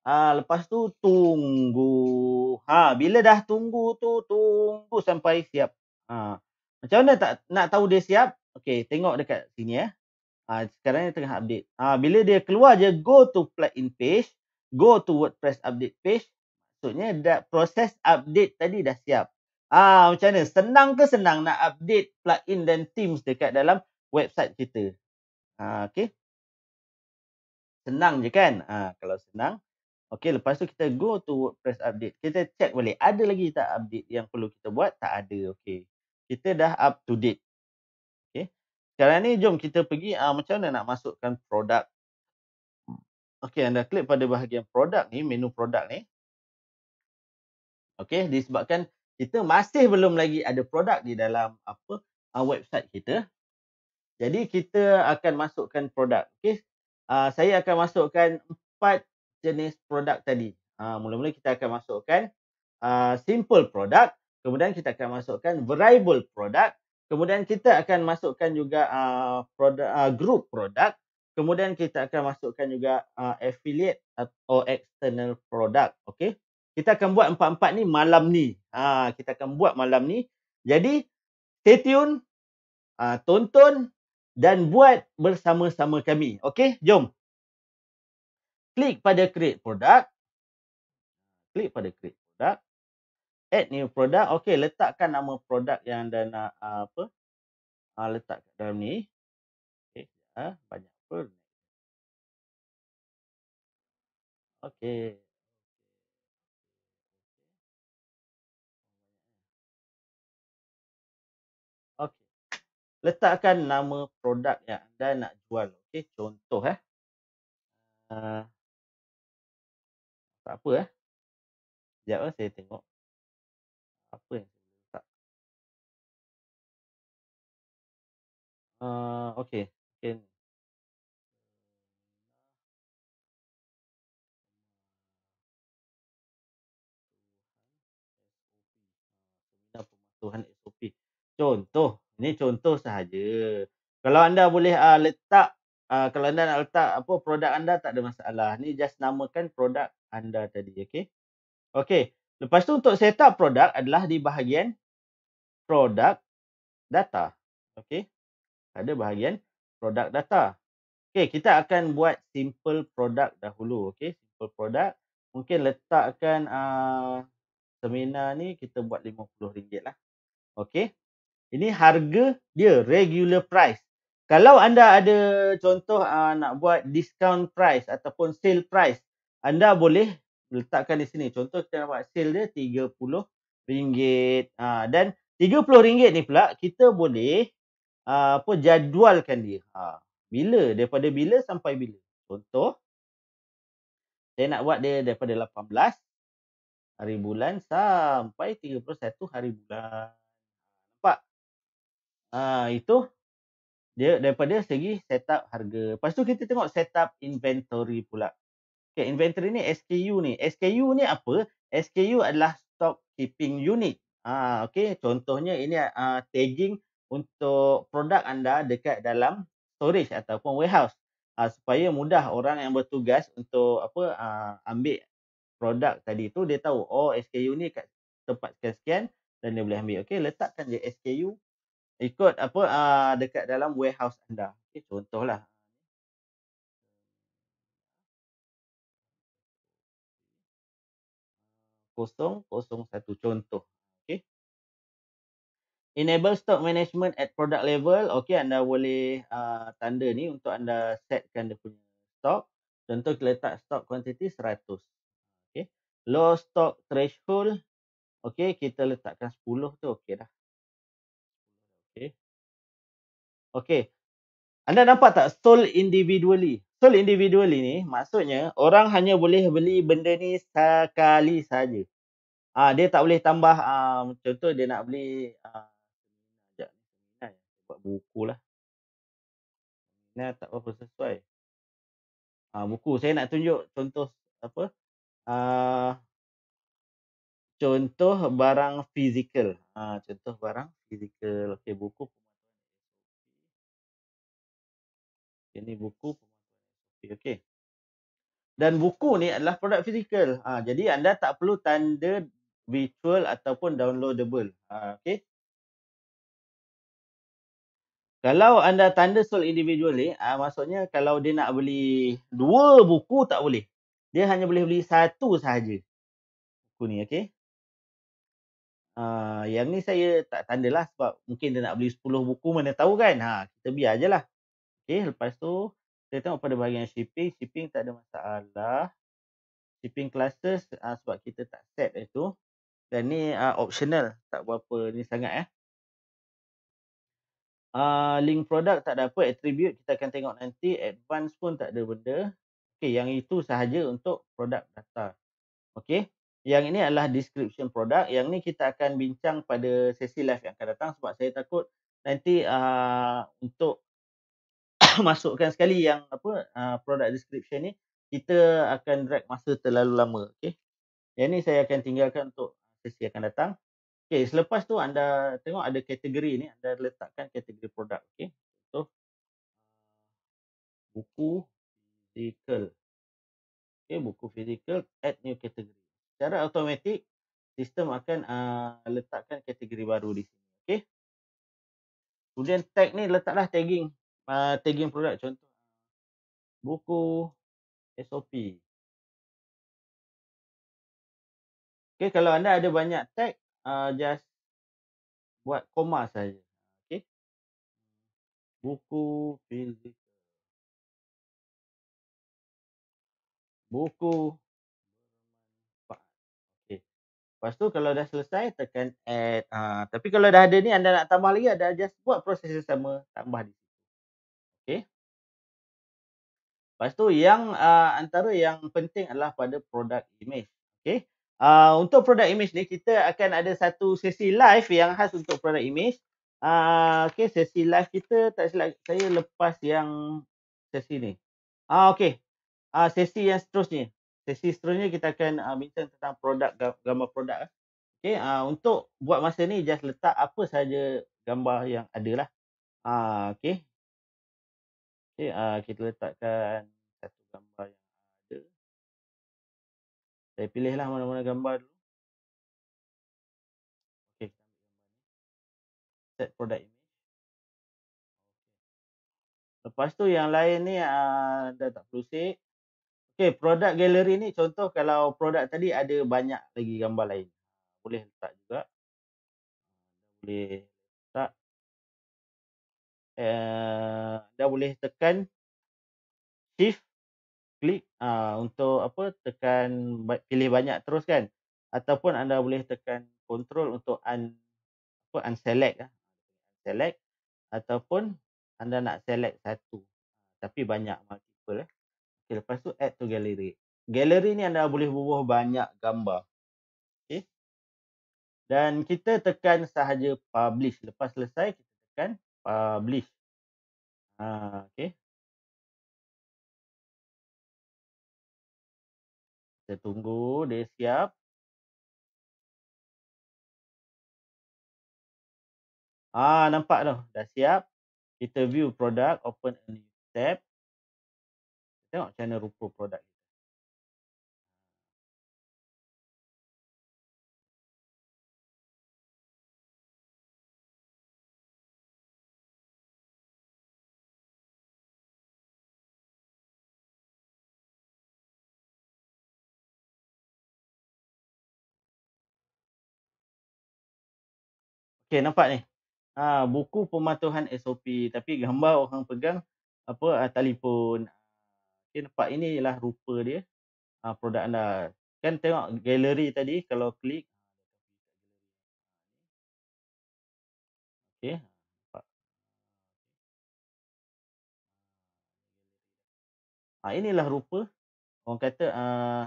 Ha, lepas tu tunggu. Ha, bila dah tunggu tu, tunggu sampai siap. Ha, macam mana tak, nak tahu dia siap? Okey, tengok dekat sini ya. Eh. Ah, sekarang ni tengah update. Ah bila dia keluar je go to plugin page, go to WordPress update page. Maksudnya dah proses update tadi dah siap. Ah macam mana? Senang ke senang nak update plugin dan themes dekat dalam website kita? Ah uh, Senang je kan? Ah kalau senang okay. lepas tu kita go to WordPress update. Kita check boleh ada lagi tak update yang perlu kita buat? Tak ada. Okay, Kita dah up to date. Sekarang ni jom kita pergi uh, macam mana nak masukkan produk. Okey anda klik pada bahagian produk ni, menu produk ni. Okey disebabkan kita masih belum lagi ada produk di dalam apa uh, website kita. Jadi kita akan masukkan produk. Okey. Uh, saya akan masukkan empat jenis produk tadi. Mula-mula kita akan masukkan uh, simple produk, Kemudian kita akan masukkan variable product. Kemudian kita akan masukkan juga uh, produk, uh, group product. Kemudian kita akan masukkan juga uh, affiliate atau external product. Okay. Kita akan buat empat-empat ni malam ni. Ha, kita akan buat malam ni. Jadi, stay tune, uh, tonton dan buat bersama-sama kami. Okay, jom. Klik pada create product. Klik pada create product add new product. Okey, letakkan nama produk yang anda nak uh, apa? Ah uh, letak kat dalam ni. Okey, uh, ya, banyak apa? Okey. Okey. Letakkan nama produk yang anda nak jual. Okey, contoh eh. Uh, tak apa eh. Sekejap lah saya tengok apa yang tak? letak. Uh, okay. Okay. Tuhan SOP. Contoh. Ini contoh sahaja. Kalau anda boleh uh, letak. Uh, kalau anda nak letak apa produk anda tak ada masalah. Ni just namakan produk anda tadi. Okay. Okay. Lepas tu untuk setup produk adalah di bahagian produk data. Okey. Ada bahagian produk data. Okey, kita akan buat simple produk dahulu. Okey, simple produk. Mungkin letakkan uh, ah, seminar ni kita buat RM50 lah. Okey. Ini harga dia regular price. Kalau anda ada contoh uh, nak buat discount price ataupun sale price, anda boleh letakkan di sini. Contoh kita dapat sale dia RM30. Ha, dan RM30 ni pula kita boleh ha, apa jadualkan dia. Ha, bila? Daripada bila sampai bila? Contoh. Saya nak buat dia daripada 18 hari bulan sampai 31 hari bulan. Nampak? Ha, itu dia daripada segi setup harga. Lepas tu kita tengok setup inventory pula. Okay, inventory ni SKU ni. SKU ni apa? SKU adalah stock keeping unit. Ah, okay. Contohnya ini uh, tagging untuk produk anda dekat dalam storage ataupun warehouse. Uh, supaya mudah orang yang bertugas untuk apa uh, ambil produk tadi tu dia tahu oh SKU ni kat tempat sekian-sekian dan dia boleh ambil Okay, letakkan je SKU ikut apa uh, dekat dalam warehouse anda okey contohlah satu contoh. Okay. Enable stock management at product level. Okay, anda boleh uh, tanda ni untuk anda setkan dia punya stock. Contoh kita letak stock quantity 100. Okay. Low stock threshold. Okay, kita letakkan 10 tu okay dah. Okay. Okay. Anda nampak tak sold individually? So individual ini maksudnya orang hanya boleh beli benda ni sekali saja. ha, dia tak boleh tambah ah contoh dia nak beli ah uh, sekejap buat buku lah. Ini tak apa sesuai. ha, buku saya nak tunjuk contoh apa? Ah contoh barang fizikal. ha, contoh barang fizikal. Okey buku. Ini buku Okey. Dan buku ni adalah produk fizikal. Ha, jadi anda tak perlu tanda virtual ataupun downloadable. Ha, Okey. Kalau anda tanda sold individually, ha, maksudnya kalau dia nak beli dua buku tak boleh. Dia hanya boleh beli satu sahaja. Buku ni, okay? Ha, yang ni saya tak tandalah sebab mungkin dia nak beli sepuluh buku mana tahu kan. Ha, kita biar je lah. Okay, lepas tu. Uh, kita tengok pada bahagian shipping, shipping tak ada masalah. Shipping classes uh, sebab kita tak set itu. Eh Dan ni uh, optional, tak berapa ni sangat eh. Uh, link product tak ada apa, attribute kita akan tengok nanti. Advance pun tak ada benda. Okay, yang itu sahaja untuk product data. Okay. Yang ini adalah description product. Yang ni kita akan bincang pada sesi live yang akan datang sebab saya takut nanti uh, untuk masukkan sekali yang apa uh, product description ni kita akan drag masa terlalu lama okey yang ni saya akan tinggalkan untuk sesi akan datang okey selepas tu anda tengok ada kategori ni anda letakkan kategori produk okey so, ah, buku physical okey buku physical add new category secara automatik sistem akan uh, letakkan kategori baru di sini okey Kemudian tag ni letaklah tagging uh, ah, tagging produk contoh buku SOP. Okay, kalau anda ada banyak tag, uh, just buat koma saja. Okay. Buku fizikal. Buku Lepas tu kalau dah selesai tekan add. Uh, tapi kalau dah ada ni anda nak tambah lagi ada just buat proses yang sama tambah di Lepas tu yang uh, antara yang penting adalah pada produk image. Okay. Uh, untuk produk image ni kita akan ada satu sesi live yang khas untuk produk image. Uh, okay sesi live kita tak silap saya lepas yang sesi ni. uh, ah, okay. Uh, ah, sesi yang seterusnya. Sesi seterusnya kita akan uh, bincang tentang produk gambar produk. Lah. Okay. Uh, untuk buat masa ni just letak apa saja gambar yang ada lah. uh, okay. Okay, uh, ah, kita letakkan satu gambar yang ada. Saya pilihlah mana-mana gambar dulu. Okay, Set product ini. Lepas tu yang lain ni uh, dah tak perlu save. Okay, product gallery ni contoh kalau produk tadi ada banyak lagi gambar lain. Boleh letak juga. Ah, boleh anda eh, boleh tekan shift klik uh, ah, untuk apa tekan pilih banyak terus kan ataupun anda boleh tekan control untuk un, apa unselect ah select ataupun anda nak select satu tapi banyak multiple eh okay, lepas tu add to gallery gallery ni anda boleh bubuh banyak gambar okey dan kita tekan sahaja publish lepas selesai kita tekan publish. Ah, ah, ha, okay. Kita tunggu dia siap. Ah nampak tu dah siap. Kita view produk open a new tab. Tengok macam mana rupa produk Okay, nampak ni. Ha, buku pematuhan SOP tapi gambar orang pegang apa uh, telefon. Okay, nampak ini ialah rupa dia. Uh, produk anda. Kan tengok galeri tadi kalau klik. Ah, okay. Ha, inilah rupa orang kata uh,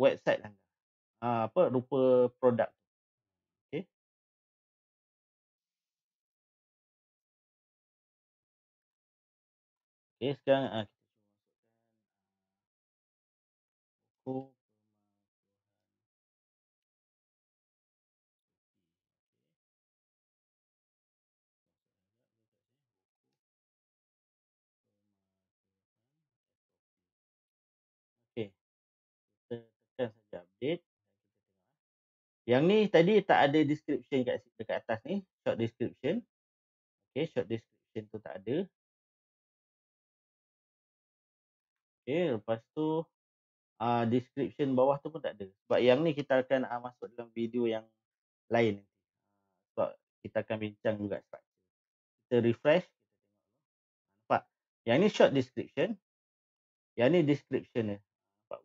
website anda. apa rupa produk Okey, sekarang uh, kita ah, Okey. Kita tekan saja update. Ah. Yang ni tadi tak ada description kat dekat atas ni, short description. Okey, short description tu tak ada. Okay, ya, lepas tu uh, description bawah tu pun tak ada. Sebab yang ni kita akan uh, masuk dalam video yang lain. Ah, sebab kita akan bincang juga structure. Kita refresh. Nampak? Yang ni short description. Yang ni description ni. Nampak?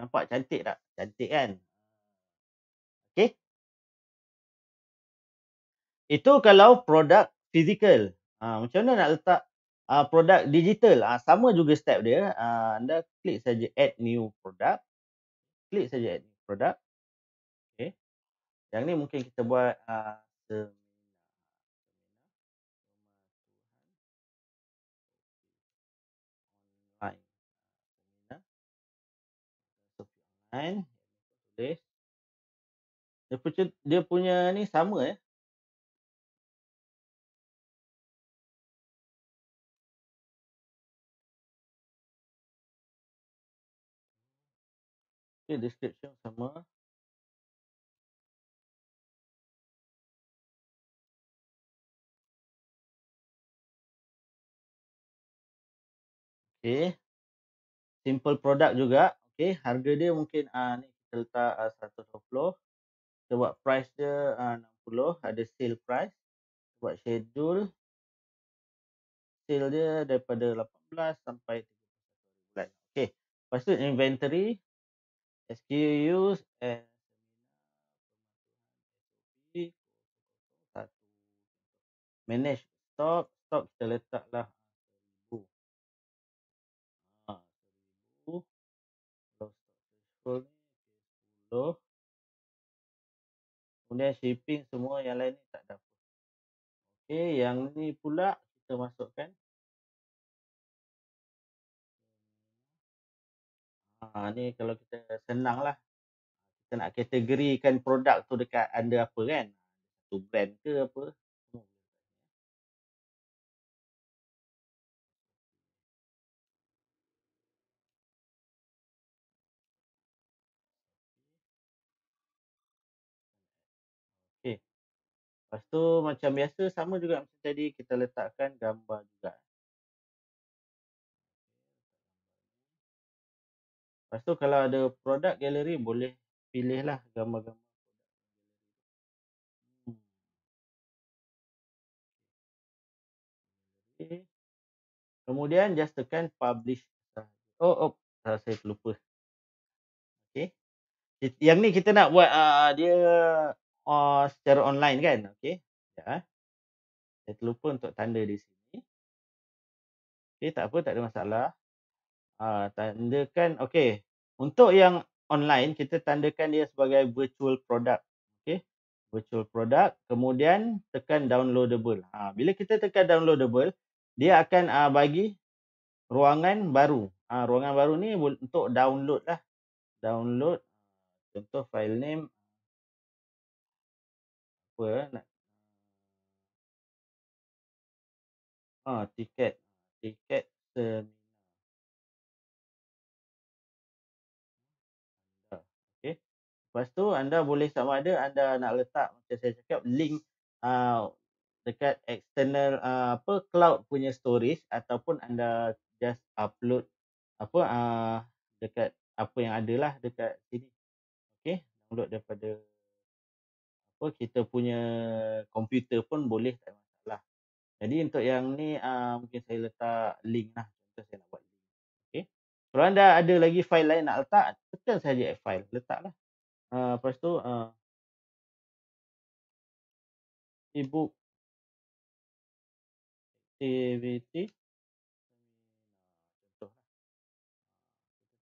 Nampak cantik tak? Cantik kan? Okay. Itu kalau produk physical. Ha, macam mana nak letak uh, produk digital uh, sama juga step dia uh, anda klik saja add new product klik saja add new product okay? yang ni mungkin kita buat uh, okay. dia punya, dia punya ni sama eh Okay, description sama. Okay. Simple product juga. Okay, harga dia mungkin uh, ni kita letak ah, uh, 120. Kita buat price dia ah, uh, 60. Ada sale price. Kita buat schedule. Sale dia daripada 18 sampai 31 bulan. Okay. Lepas tu inventory. SKUs eh, manage stock stock kita letaklah seribu ha seribu kalau stock threshold kemudian shipping semua yang lain ni tak dapat. apa yang ni pula kita masukkan Ah, ni kalau kita senang lah kita nak kategorikan produk tu dekat anda apa kan tu brand ke apa Lepas tu macam biasa sama juga macam tadi kita letakkan gambar juga. Lepas tu kalau ada produk galeri boleh pilih lah gambar-gambar Kemudian just tekan publish Oh, oh, ah, saya terlupa. Okey. Yang ni kita nak buat uh, dia uh, secara online kan? Okey. Ya. Saya terlupa untuk tanda di sini. Okey, tak apa, tak ada masalah. Ah, tandakan okey untuk yang online kita tandakan dia sebagai virtual product okey virtual product kemudian tekan downloadable ha, bila kita tekan downloadable dia akan uh, bagi ruangan baru ha, ruangan baru ni untuk download lah download contoh file name apa nak ah ha, tiket tiket uh, Lepas tu anda boleh sama ada anda nak letak macam saya cakap link uh, dekat external uh, apa cloud punya storage ataupun anda just upload apa uh, dekat apa yang ada lah dekat sini. Okay, download daripada apa kita punya komputer pun boleh tak masalah. Jadi untuk yang ni uh, mungkin saya letak link lah contoh saya nak buat link. Okey. Kalau anda ada lagi file lain nak letak, tekan saja file, 5 letaklah. Uh, lepas tu, uh, e-book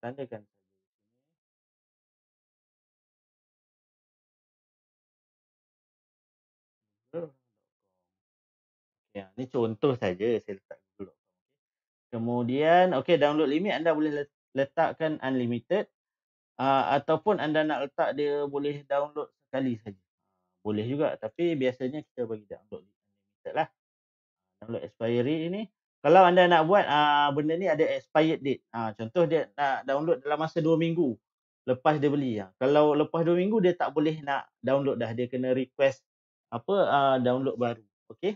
Tanda kan? Ya, saja ni contoh saja saya letak dulu. kemudian okey download limit anda boleh letakkan unlimited Ah, ataupun anda nak letak dia boleh download sekali saja. Ah, boleh juga tapi biasanya kita bagi download limited lah. Download expiry ini. Kalau anda nak buat uh, benda ni ada expired date. Uh, contoh dia nak download dalam masa 2 minggu lepas dia beli. Uh. Kalau lepas 2 minggu dia tak boleh nak download dah. Dia kena request apa uh, download baru. Okey.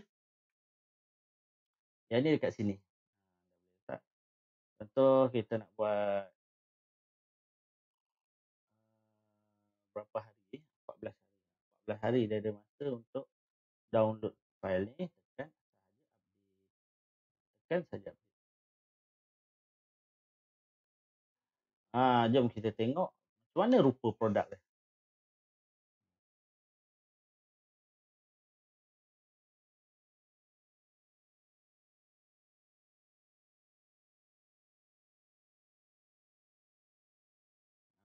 Yang ni dekat sini. Contoh kita nak buat berapa hari 14 hari 14 hari dia ada masa untuk download file ni kan? saja update tekan saja update ha, jom kita tengok macam mana rupa produk dia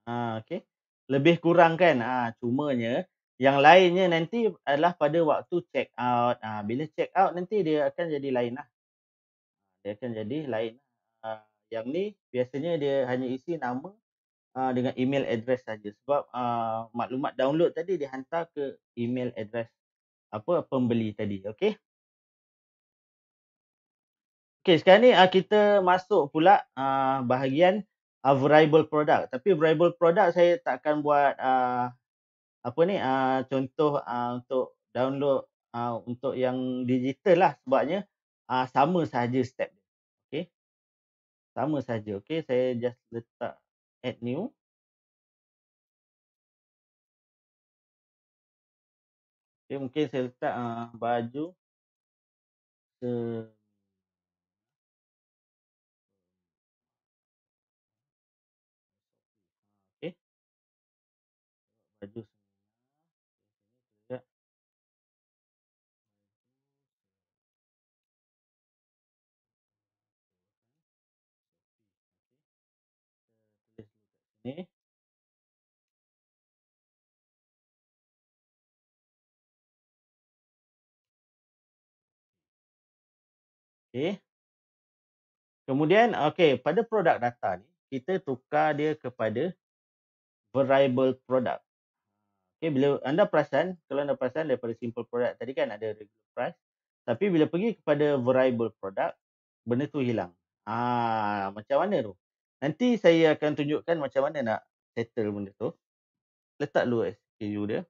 Ah, ha, okay lebih kurang kan ha, cumanya yang lainnya nanti adalah pada waktu check out ha, bila check out nanti dia akan jadi lain lah ha, dia akan jadi lain ha, yang ni biasanya dia hanya isi nama ha, dengan email address saja sebab ha, maklumat download tadi dihantar ke email address apa pembeli tadi okey Okay, sekarang ni uh, kita masuk pula uh, bahagian a variable product tapi variable product saya takkan buat uh, apa ni uh, contoh uh, untuk download uh, untuk yang digital lah sebabnya uh, sama saja step okay, sama saja okay, saya just letak add new okay, mungkin saya letak uh, baju uh, maju semuanya. Biasanya juga. Maju semuanya. sini. Okay. Kemudian, okay, pada produk data ni, kita tukar dia kepada variable product. Okay, bila anda perasan, kalau anda perasan daripada simple product tadi kan ada regular price. Tapi bila pergi kepada variable product, benda tu hilang. Ah, macam mana tu? Nanti saya akan tunjukkan macam mana nak settle benda tu. Letak dulu SKU dia.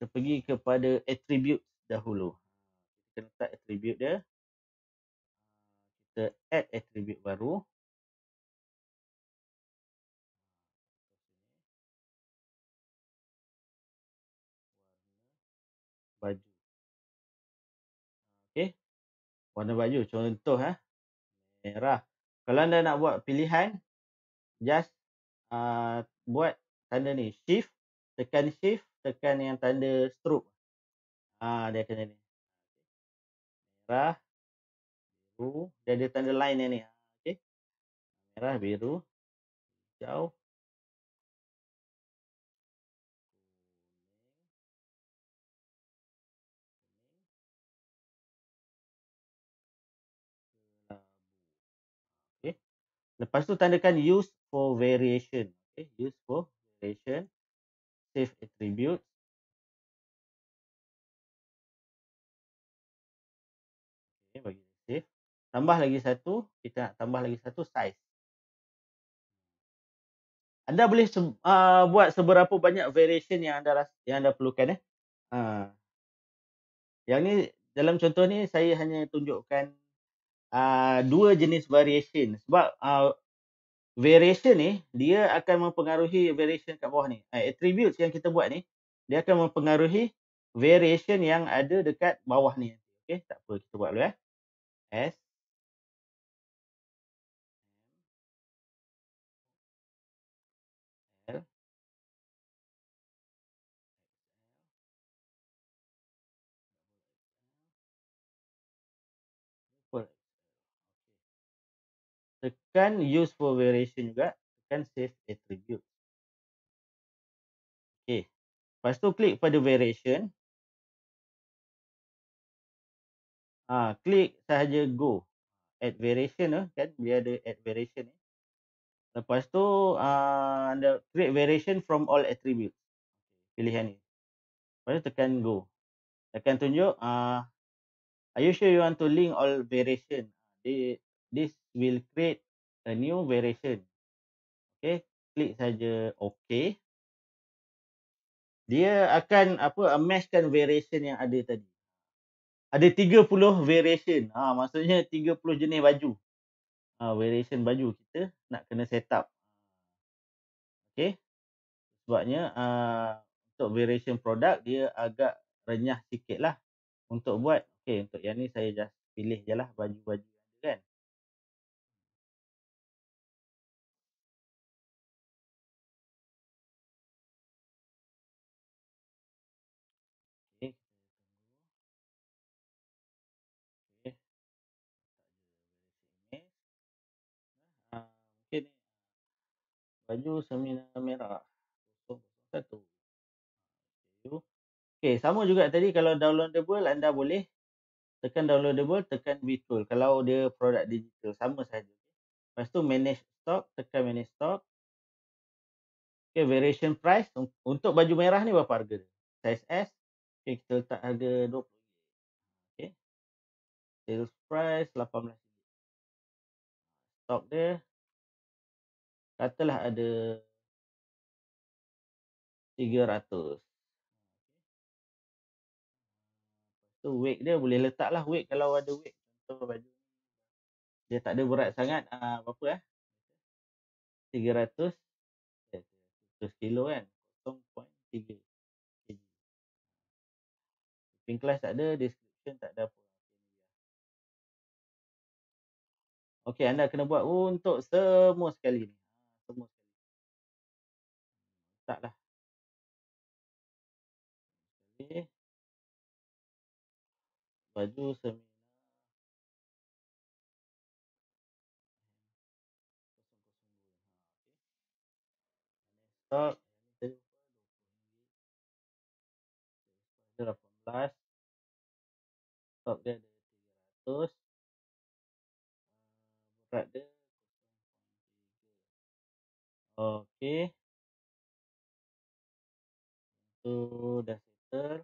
Kita pergi kepada attribute dahulu. Kita letak attribute dia kita add attribute baru. Baju. Okay. Warna baju contoh. Eh. Merah. Kalau anda nak buat pilihan. Just uh, buat tanda ni. Shift. Tekan shift. Tekan yang tanda stroke. Ah, uh, dia kena ni. Merah biru dia ada tanda line ni okey merah biru hijau Lepas tu tandakan use for variation. okey? Use for variation. Save attribute. tambah lagi satu, kita nak tambah lagi satu size. Anda boleh se uh, buat seberapa banyak variation yang anda yang anda perlukan eh. Uh. Yang ni dalam contoh ni saya hanya tunjukkan uh, dua jenis variation sebab uh, variation ni dia akan mempengaruhi variation kat bawah ni. Uh, attributes yang kita buat ni dia akan mempengaruhi variation yang ada dekat bawah ni. Okay, tak apa kita buat dulu eh. S can use for variation juga can save attribute Okay. lepas tu klik pada variation ha, klik sahaja go add variation eh, kan dia ada add variation ni lepas tu uh, anda create variation from all attribute pilihan ni lepas tu tekan go Tekan tunjuk uh, are you sure you want to link all variation this will create a new variation. Okay, klik saja OK. Dia akan apa uh, meshkan variation yang ada tadi. Ada 30 variation. Ha, maksudnya 30 jenis baju. Ha, variation baju kita nak kena set up. Okay. Sebabnya uh, untuk variation produk dia agak renyah sikit lah. Untuk buat. Okay, untuk yang ni saya just pilih je lah baju-baju. Kan? mungkin baju semina merah satu Okay, sama juga tadi kalau downloadable anda boleh tekan downloadable, tekan virtual. Kalau dia produk digital, sama saja. Lepas tu manage stock, tekan manage stock. Okay, variation price. Untuk baju merah ni berapa harga? Size S. Okay, kita letak harga 20. Okay. Sales price 18. Stock dia katalah ada 300. Tu so, weight dia boleh letaklah weight kalau ada weight contoh baju dia tak ada berat sangat a uh, berapa eh? 300 100 eh, kilo kan 0.3 kg. Pink class tak ada, description tak ada apa. Okey anda kena buat untuk semua sekali ni semua sekali. Letaklah. Sekali. Baju semi. Stop. Stop dia ada 300. Berat dia Okey. Itu dah settle.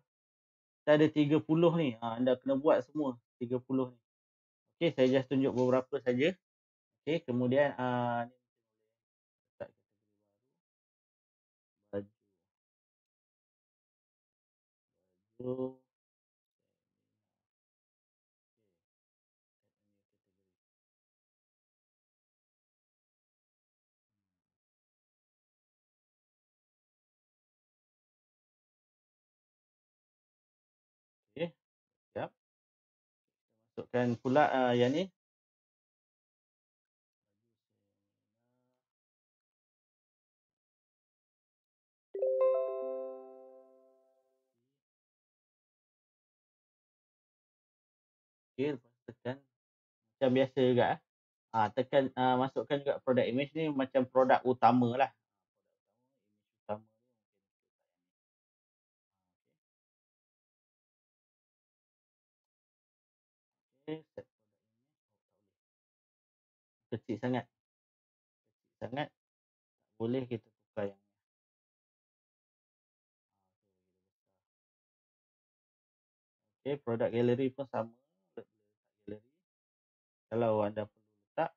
Kita ada 30 ni. Ha, anda kena buat semua 30 ni. Okey, saya just tunjuk beberapa saja. Okey, kemudian ah, ni letak kita dulu masukkan pula uh, yang ni Okay, lepas tekan macam biasa juga Ha, tekan uh, masukkan juga product image ni macam produk utama lah. set oh, Kecil sangat. Kecil sangat. Tak boleh kita tukar yang ni. Ah, okay, produk galeri pun sama. Gallery. Kalau anda perlu letak.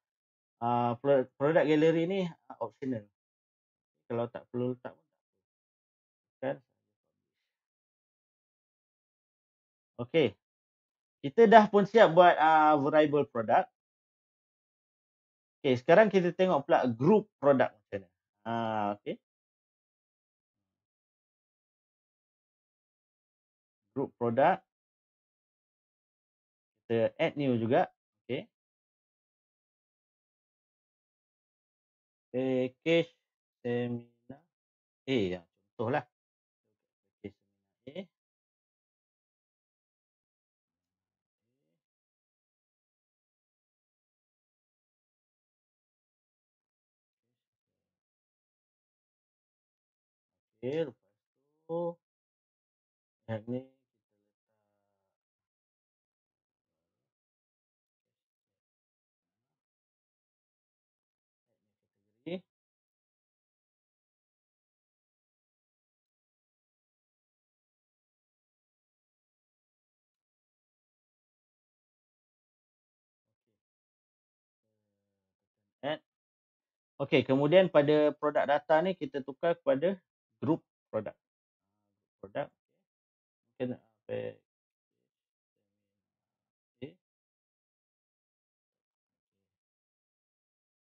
Uh, produk galeri ni ah, optional. Kalau tak perlu letak tak apa. Kan? Okay kita dah pun siap buat uh, variable product. Okay, sekarang kita tengok pula group product macam mana. Uh, okay. Group product. Kita add new juga. Okay. Package seminar. Eh, ya, contohlah. Package seminar. Okay. Oke, okay, lepas ini kita Okay. Eh, Okey, kemudian pada produk data ni kita tukar kepada group product group product mungkin apa eh, eh.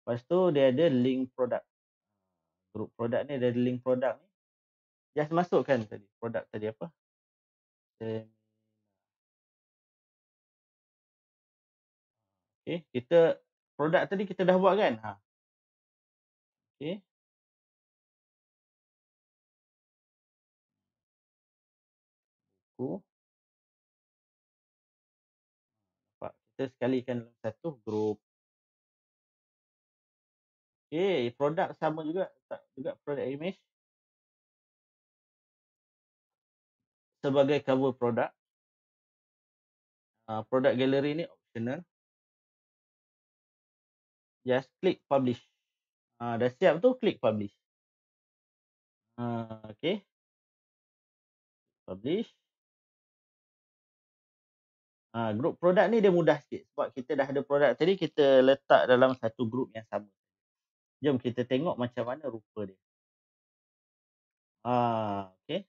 Lepas tu dia ada link product. Group product ni dia ada link product ni. Just masukkan tadi product tadi apa? Okay, kita produk tadi kita dah buat kan? Ha. Okay, aku. Nampak kita sekalikan dalam satu grup. Okay, produk sama juga tak juga produk image. Sebagai cover produk. Uh, produk gallery ni optional. Just click publish. Uh, dah siap tu, klik publish. Uh, ah, okay. Publish. Ha, group produk ni dia mudah sikit sebab kita dah ada produk tadi kita letak dalam satu grup yang sama. Jom kita tengok macam mana rupa dia. Ha, okay.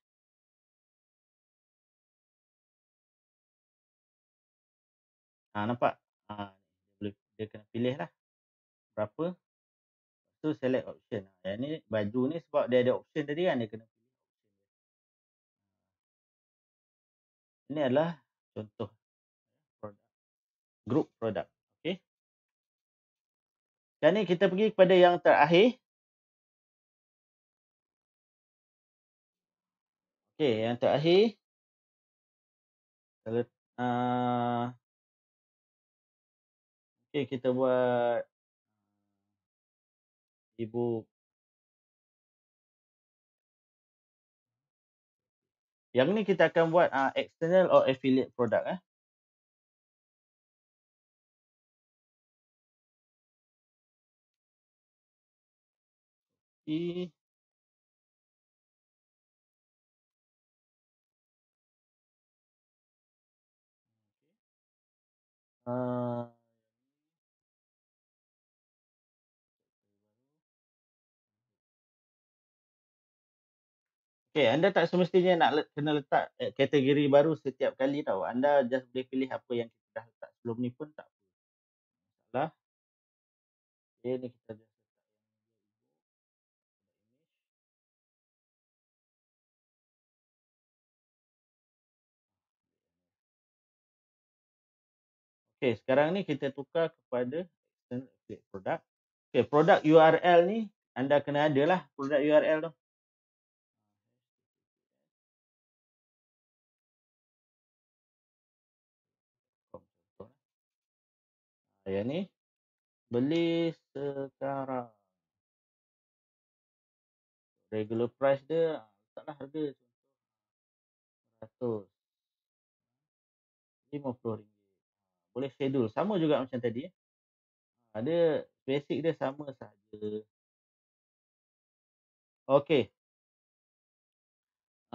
Ha, nampak? Ha, boleh, dia kena pilih lah. Berapa? So select option. Ha, yang ni baju ni sebab dia ada option tadi kan dia kena pilih. Ha. Ini adalah contoh group product. Okay. Dan ni kita pergi kepada yang terakhir. Okay, yang terakhir. Kalau uh, okay kita buat ibu. Uh, yang ni kita akan buat uh, external or affiliate product. Eh. e ah. Okay, anda tak semestinya nak le kena letak eh, kategori baru setiap kali tau. Anda just boleh pilih apa yang kita dah letak sebelum ni pun tak apa. Masalah. Okay, ni kita dah. Okay, sekarang ni kita tukar kepada external product. Okay, produk URL ni anda kena ada lah produk URL tu. Ya ni beli sekarang. Regular price dia ah, taklah harga contoh 100 RM50 boleh schedule sama juga macam tadi eh. ada ah, basic dia sama saja okey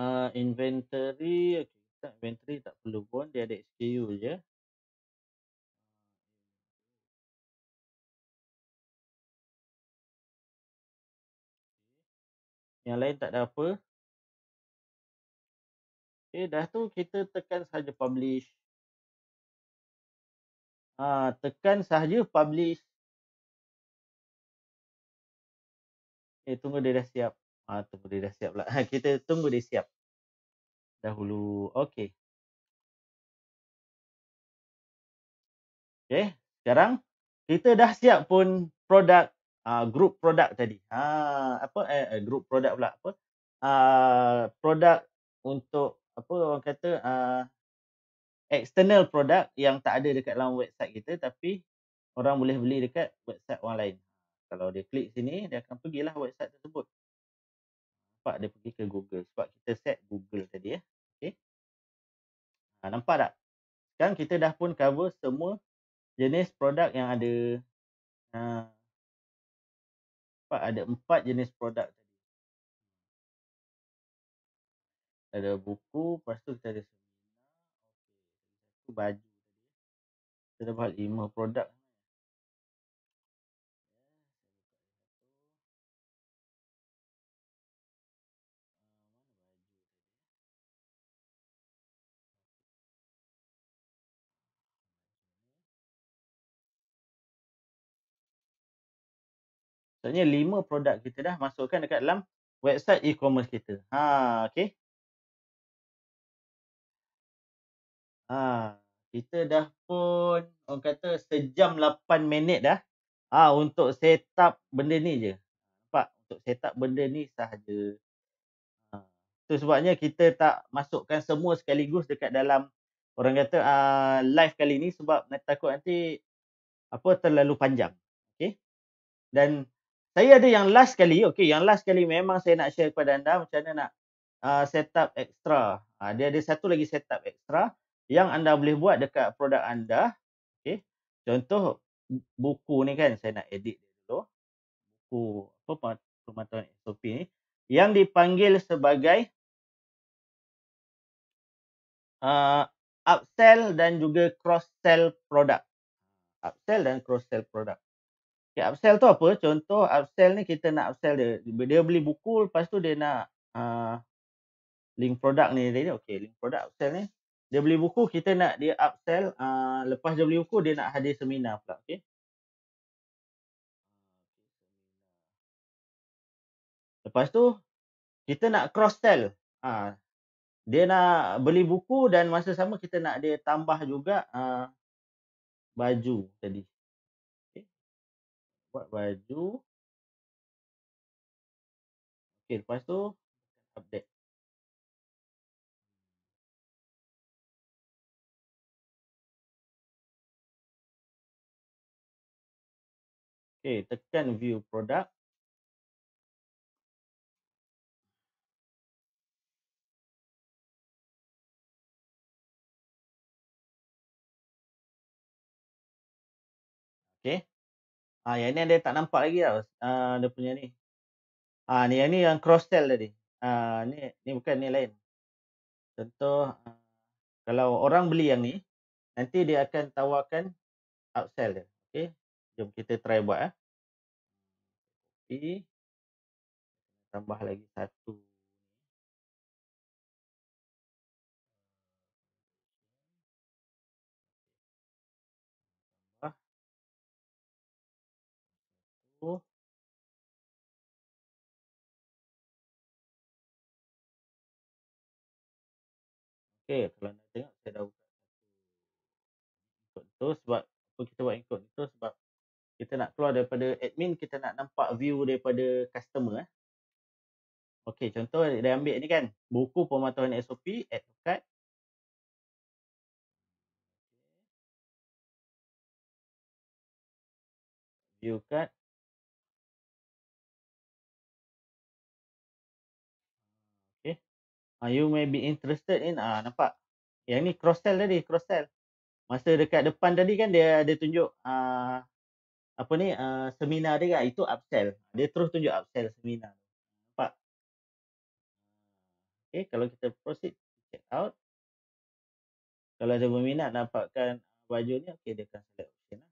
uh, inventory okey inventory tak perlu pun dia ada SKU je yang lain tak ada apa okey dah tu kita tekan saja publish ha, tekan sahaja publish. Eh, tunggu dia dah siap. Ha, tunggu dia dah siap pula. Ha, kita tunggu dia siap. Dahulu. Okey. Okey. Eh, sekarang kita dah siap pun produk uh, group produk tadi. Ha, apa eh, eh group produk pula apa? Uh, produk untuk apa orang kata uh, external product yang tak ada dekat dalam website kita tapi orang boleh beli dekat website orang lain. Kalau dia klik sini, dia akan pergilah website tersebut. Nampak dia pergi ke Google sebab kita set Google tadi ya. Okay. Ha, nampak tak? Kan kita dah pun cover semua jenis produk yang ada. Ha, nampak ada empat jenis produk tadi. Ada buku, lepas tu kita ada tu baju tadi. Kita dapat 5 produk. Maksudnya lima produk kita dah masukkan dekat dalam website e-commerce kita. Ha, okay. Ha kita dah pun orang kata sejam lapan minit dah ah ha, untuk set up benda ni je. Pak untuk set up benda ni sahaja. Ha. Tu sebabnya kita tak masukkan semua sekaligus dekat dalam orang kata uh, live kali ni sebab nak takut nanti apa terlalu panjang. okay? Dan saya ada yang last kali, okay? yang last kali memang saya nak share kepada anda macam mana nak uh, ah, set up extra. Uh, dia ada satu lagi set up extra yang anda boleh buat dekat produk anda. Okay. Contoh buku ni kan saya nak edit tu, Buku apa pematuan SOP ni. Yang dipanggil sebagai uh, upsell dan juga cross sell produk. Upsell dan cross sell produk. Okay, upsell tu apa? Contoh upsell ni kita nak upsell dia. Dia beli buku lepas tu dia nak uh, link produk ni. Okay, link produk upsell ni dia beli buku kita nak dia upsell uh, lepas dia beli buku dia nak hadir seminar pula okey lepas tu kita nak cross sell uh, dia nak beli buku dan masa sama kita nak dia tambah juga uh, baju tadi okey buat baju okey lepas tu update Okay, tekan view product. Okay. Ah, yang ni dia tak nampak lagi tau. Ah, dia punya ni. Ah, ni yang ni yang cross sell tadi. Ah, ni ni bukan ni lain. Contoh ah, kalau orang beli yang ni, nanti dia akan tawarkan upsell dia. Okay. Jom kita try buat eh. Copy. Tambah lagi satu. Tambah. Satu. Okay, kalau nak tengok saya dah buka satu. Untuk itu sebab apa kita buat ikut itu sebab kita nak keluar daripada admin kita nak nampak view daripada customer eh. Okey contoh dia ambil ni kan buku pematuhan SOP add to View cart. Okey. Ah, you may be interested in ah nampak. Yang ni cross sell tadi, cross sell. Masa dekat depan tadi kan dia ada tunjuk ah apa ni uh, seminar dia kan itu upsell. Dia terus tunjuk upsell seminar. Nampak? Okay, eh, kalau kita proceed check out. Kalau ada berminat nampakkan baju ni, okay dia akan select option lah.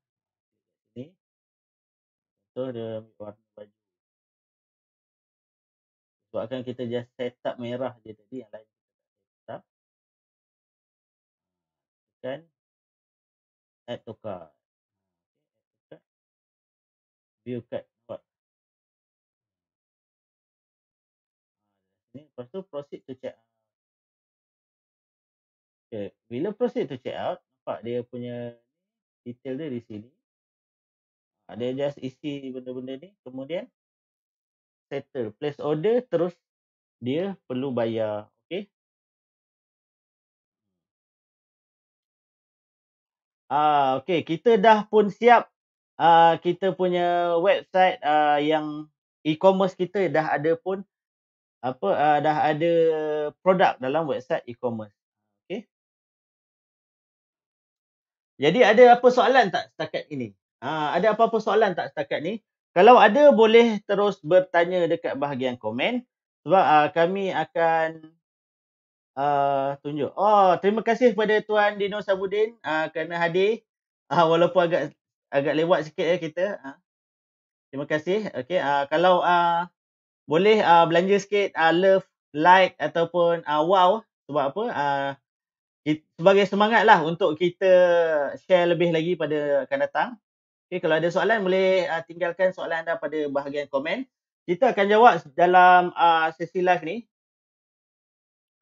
Ini. So dia warna baju. Sebabkan kita just set up merah je tadi yang lain. Kan? Add to bill card nampak ni lepas tu proceed to check okay bila proceed to check out nampak dia punya detail dia di sini ada ah, just isi benda-benda ni kemudian settle place order terus dia perlu bayar okey Ah, okay, kita dah pun siap uh, kita punya website uh, yang e-commerce kita dah ada pun apa uh, dah ada produk dalam website e-commerce. Okay. Jadi ada apa soalan tak setakat ini? Uh, ada apa-apa soalan tak setakat ni? Kalau ada boleh terus bertanya dekat bahagian komen sebab uh, kami akan uh, tunjuk. Oh, terima kasih kepada tuan Dino Sabudin uh, kerana hadir. Uh, walaupun agak agak lewat sikit ya kita. Ha. Terima kasih. Okay. uh, ah, kalau uh, boleh uh, belanja sikit uh, love, like ataupun uh, wow sebab apa? Uh, sebagai semangat lah untuk kita share lebih lagi pada akan datang. Okay, kalau ada soalan boleh uh, tinggalkan soalan anda pada bahagian komen. Kita akan jawab dalam uh, sesi live ni.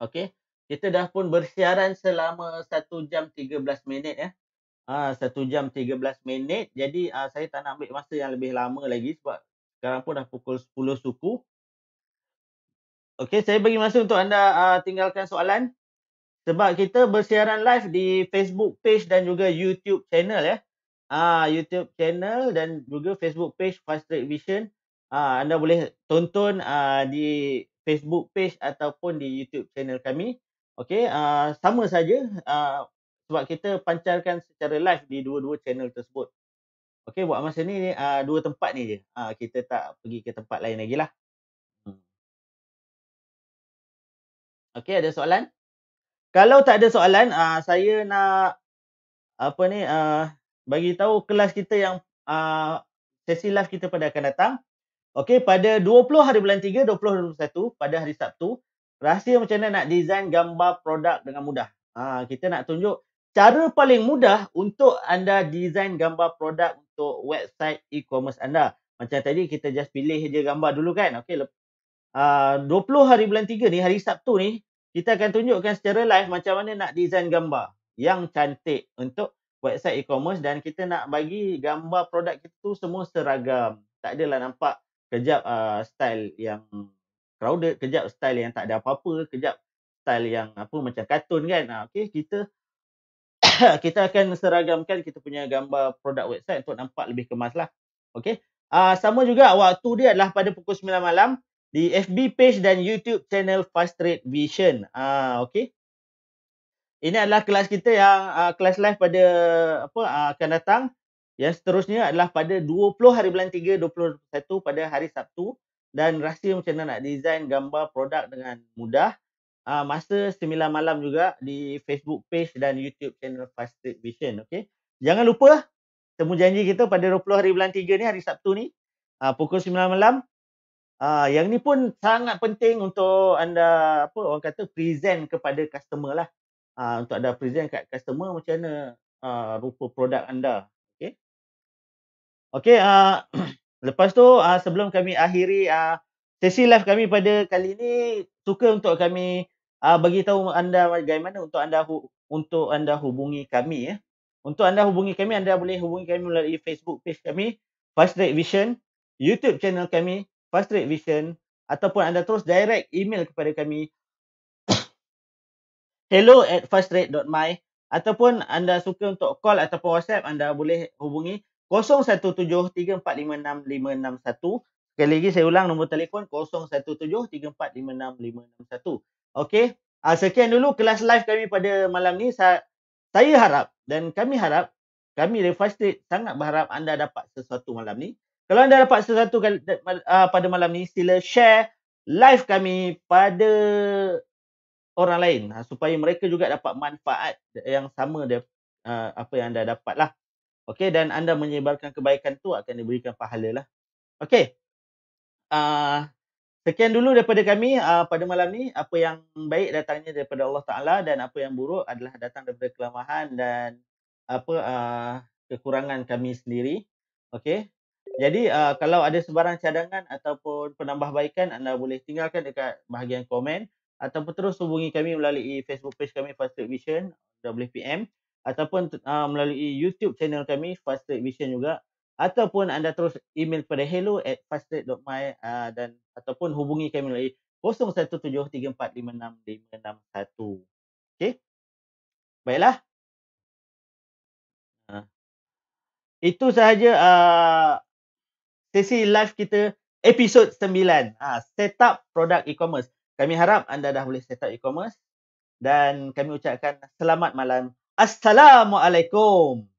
Okay. Kita dah pun bersiaran selama 1 jam 13 minit ya. Eh. Ah, satu uh, jam tiga belas minit. Jadi uh, saya tak nak ambil masa yang lebih lama lagi sebab sekarang pun dah pukul sepuluh suku. Okey, saya bagi masa untuk anda uh, tinggalkan soalan. Sebab kita bersiaran live di Facebook page dan juga YouTube channel ya. Uh, YouTube channel dan juga Facebook page Fast Track Vision. Uh, anda boleh tonton uh, di Facebook page ataupun di YouTube channel kami. Okey, uh, sama saja. Uh, sebab kita pancarkan secara live di dua-dua channel tersebut. Okey, buat masa ni uh, dua tempat ni je. Uh, kita tak pergi ke tempat lain lagi lah. Hmm. Okey, ada soalan? Kalau tak ada soalan, uh, saya nak apa ni? Uh, bagi tahu kelas kita yang uh, sesi live kita pada akan datang. Okey, pada 20 hari bulan 3, 2021, pada hari Sabtu, rahsia macam mana nak design gambar produk dengan mudah. Ha, kita nak tunjuk cara paling mudah untuk anda design gambar produk untuk website e-commerce anda. Macam tadi kita just pilih je gambar dulu kan. Okay. Uh, 20 hari bulan 3 ni, hari Sabtu ni, kita akan tunjukkan secara live macam mana nak design gambar yang cantik untuk website e-commerce dan kita nak bagi gambar produk kita tu semua seragam. Tak adalah nampak kejap uh, style yang crowded, kejap style yang tak ada apa-apa, kejap style yang apa macam kartun kan. Uh, ah, okay, kita kita akan seragamkan kita punya gambar produk website untuk nampak lebih kemas lah. Okay. Uh, ah, sama juga waktu dia adalah pada pukul 9 malam di FB page dan YouTube channel Fast Trade Vision. uh, ah, okay. Ini adalah kelas kita yang uh, kelas live pada apa uh, akan datang. Yang seterusnya adalah pada 20 hari bulan 3 2021 pada hari Sabtu dan rahsia macam mana nak design gambar produk dengan mudah uh, masa 9 malam juga di Facebook page dan YouTube channel Fasted Vision. Okay. Jangan lupa temu janji kita pada 20 hari bulan 3 ni, hari Sabtu ni, uh, pukul 9 malam. Uh, yang ni pun sangat penting untuk anda, apa orang kata, present kepada customer lah. Uh, untuk anda present kepada customer macam mana uh, rupa produk anda. Okay. Okay. Uh, lepas tu, uh, sebelum kami akhiri uh, sesi live kami pada kali ini suka untuk kami uh, bagi tahu anda bagaimana untuk anda untuk anda hubungi kami ya. Untuk anda hubungi kami anda boleh hubungi kami melalui Facebook page kami Fast Track Vision, YouTube channel kami Fast Track Vision ataupun anda terus direct email kepada kami hello at fastrate.my ataupun anda suka untuk call ataupun WhatsApp anda boleh hubungi 0173456561. Sekali lagi saya ulang nombor telefon 0173456561. Okay, Uh, ah, sekian dulu kelas live kami pada malam ni. Sa- saya harap dan kami harap kami dari First Aid sangat berharap anda dapat sesuatu malam ni. Kalau anda dapat sesuatu uh, pada malam ni sila share live kami pada orang lain uh, supaya mereka juga dapat manfaat yang sama dia uh, apa yang anda dapat lah. Okey dan anda menyebarkan kebaikan tu akan diberikan pahala lah. Okey. Uh, Sekian dulu daripada kami uh, pada malam ni. Apa yang baik datangnya daripada Allah Ta'ala dan apa yang buruk adalah datang daripada kelemahan dan apa uh, kekurangan kami sendiri. Okay. Jadi uh, kalau ada sebarang cadangan ataupun penambahbaikan anda boleh tinggalkan dekat bahagian komen ataupun terus hubungi kami melalui Facebook page kami Faster Vision WPM ataupun uh, melalui YouTube channel kami Faster Vision juga ataupun anda terus email kepada hello at fasted.my uh, ah, dan ataupun hubungi kami lagi 0173456561. Okay. Baiklah. Uh, itu sahaja uh, sesi live kita episod 9. Uh, set up produk e-commerce. Kami harap anda dah boleh set up e-commerce. Dan kami ucapkan selamat malam. Assalamualaikum.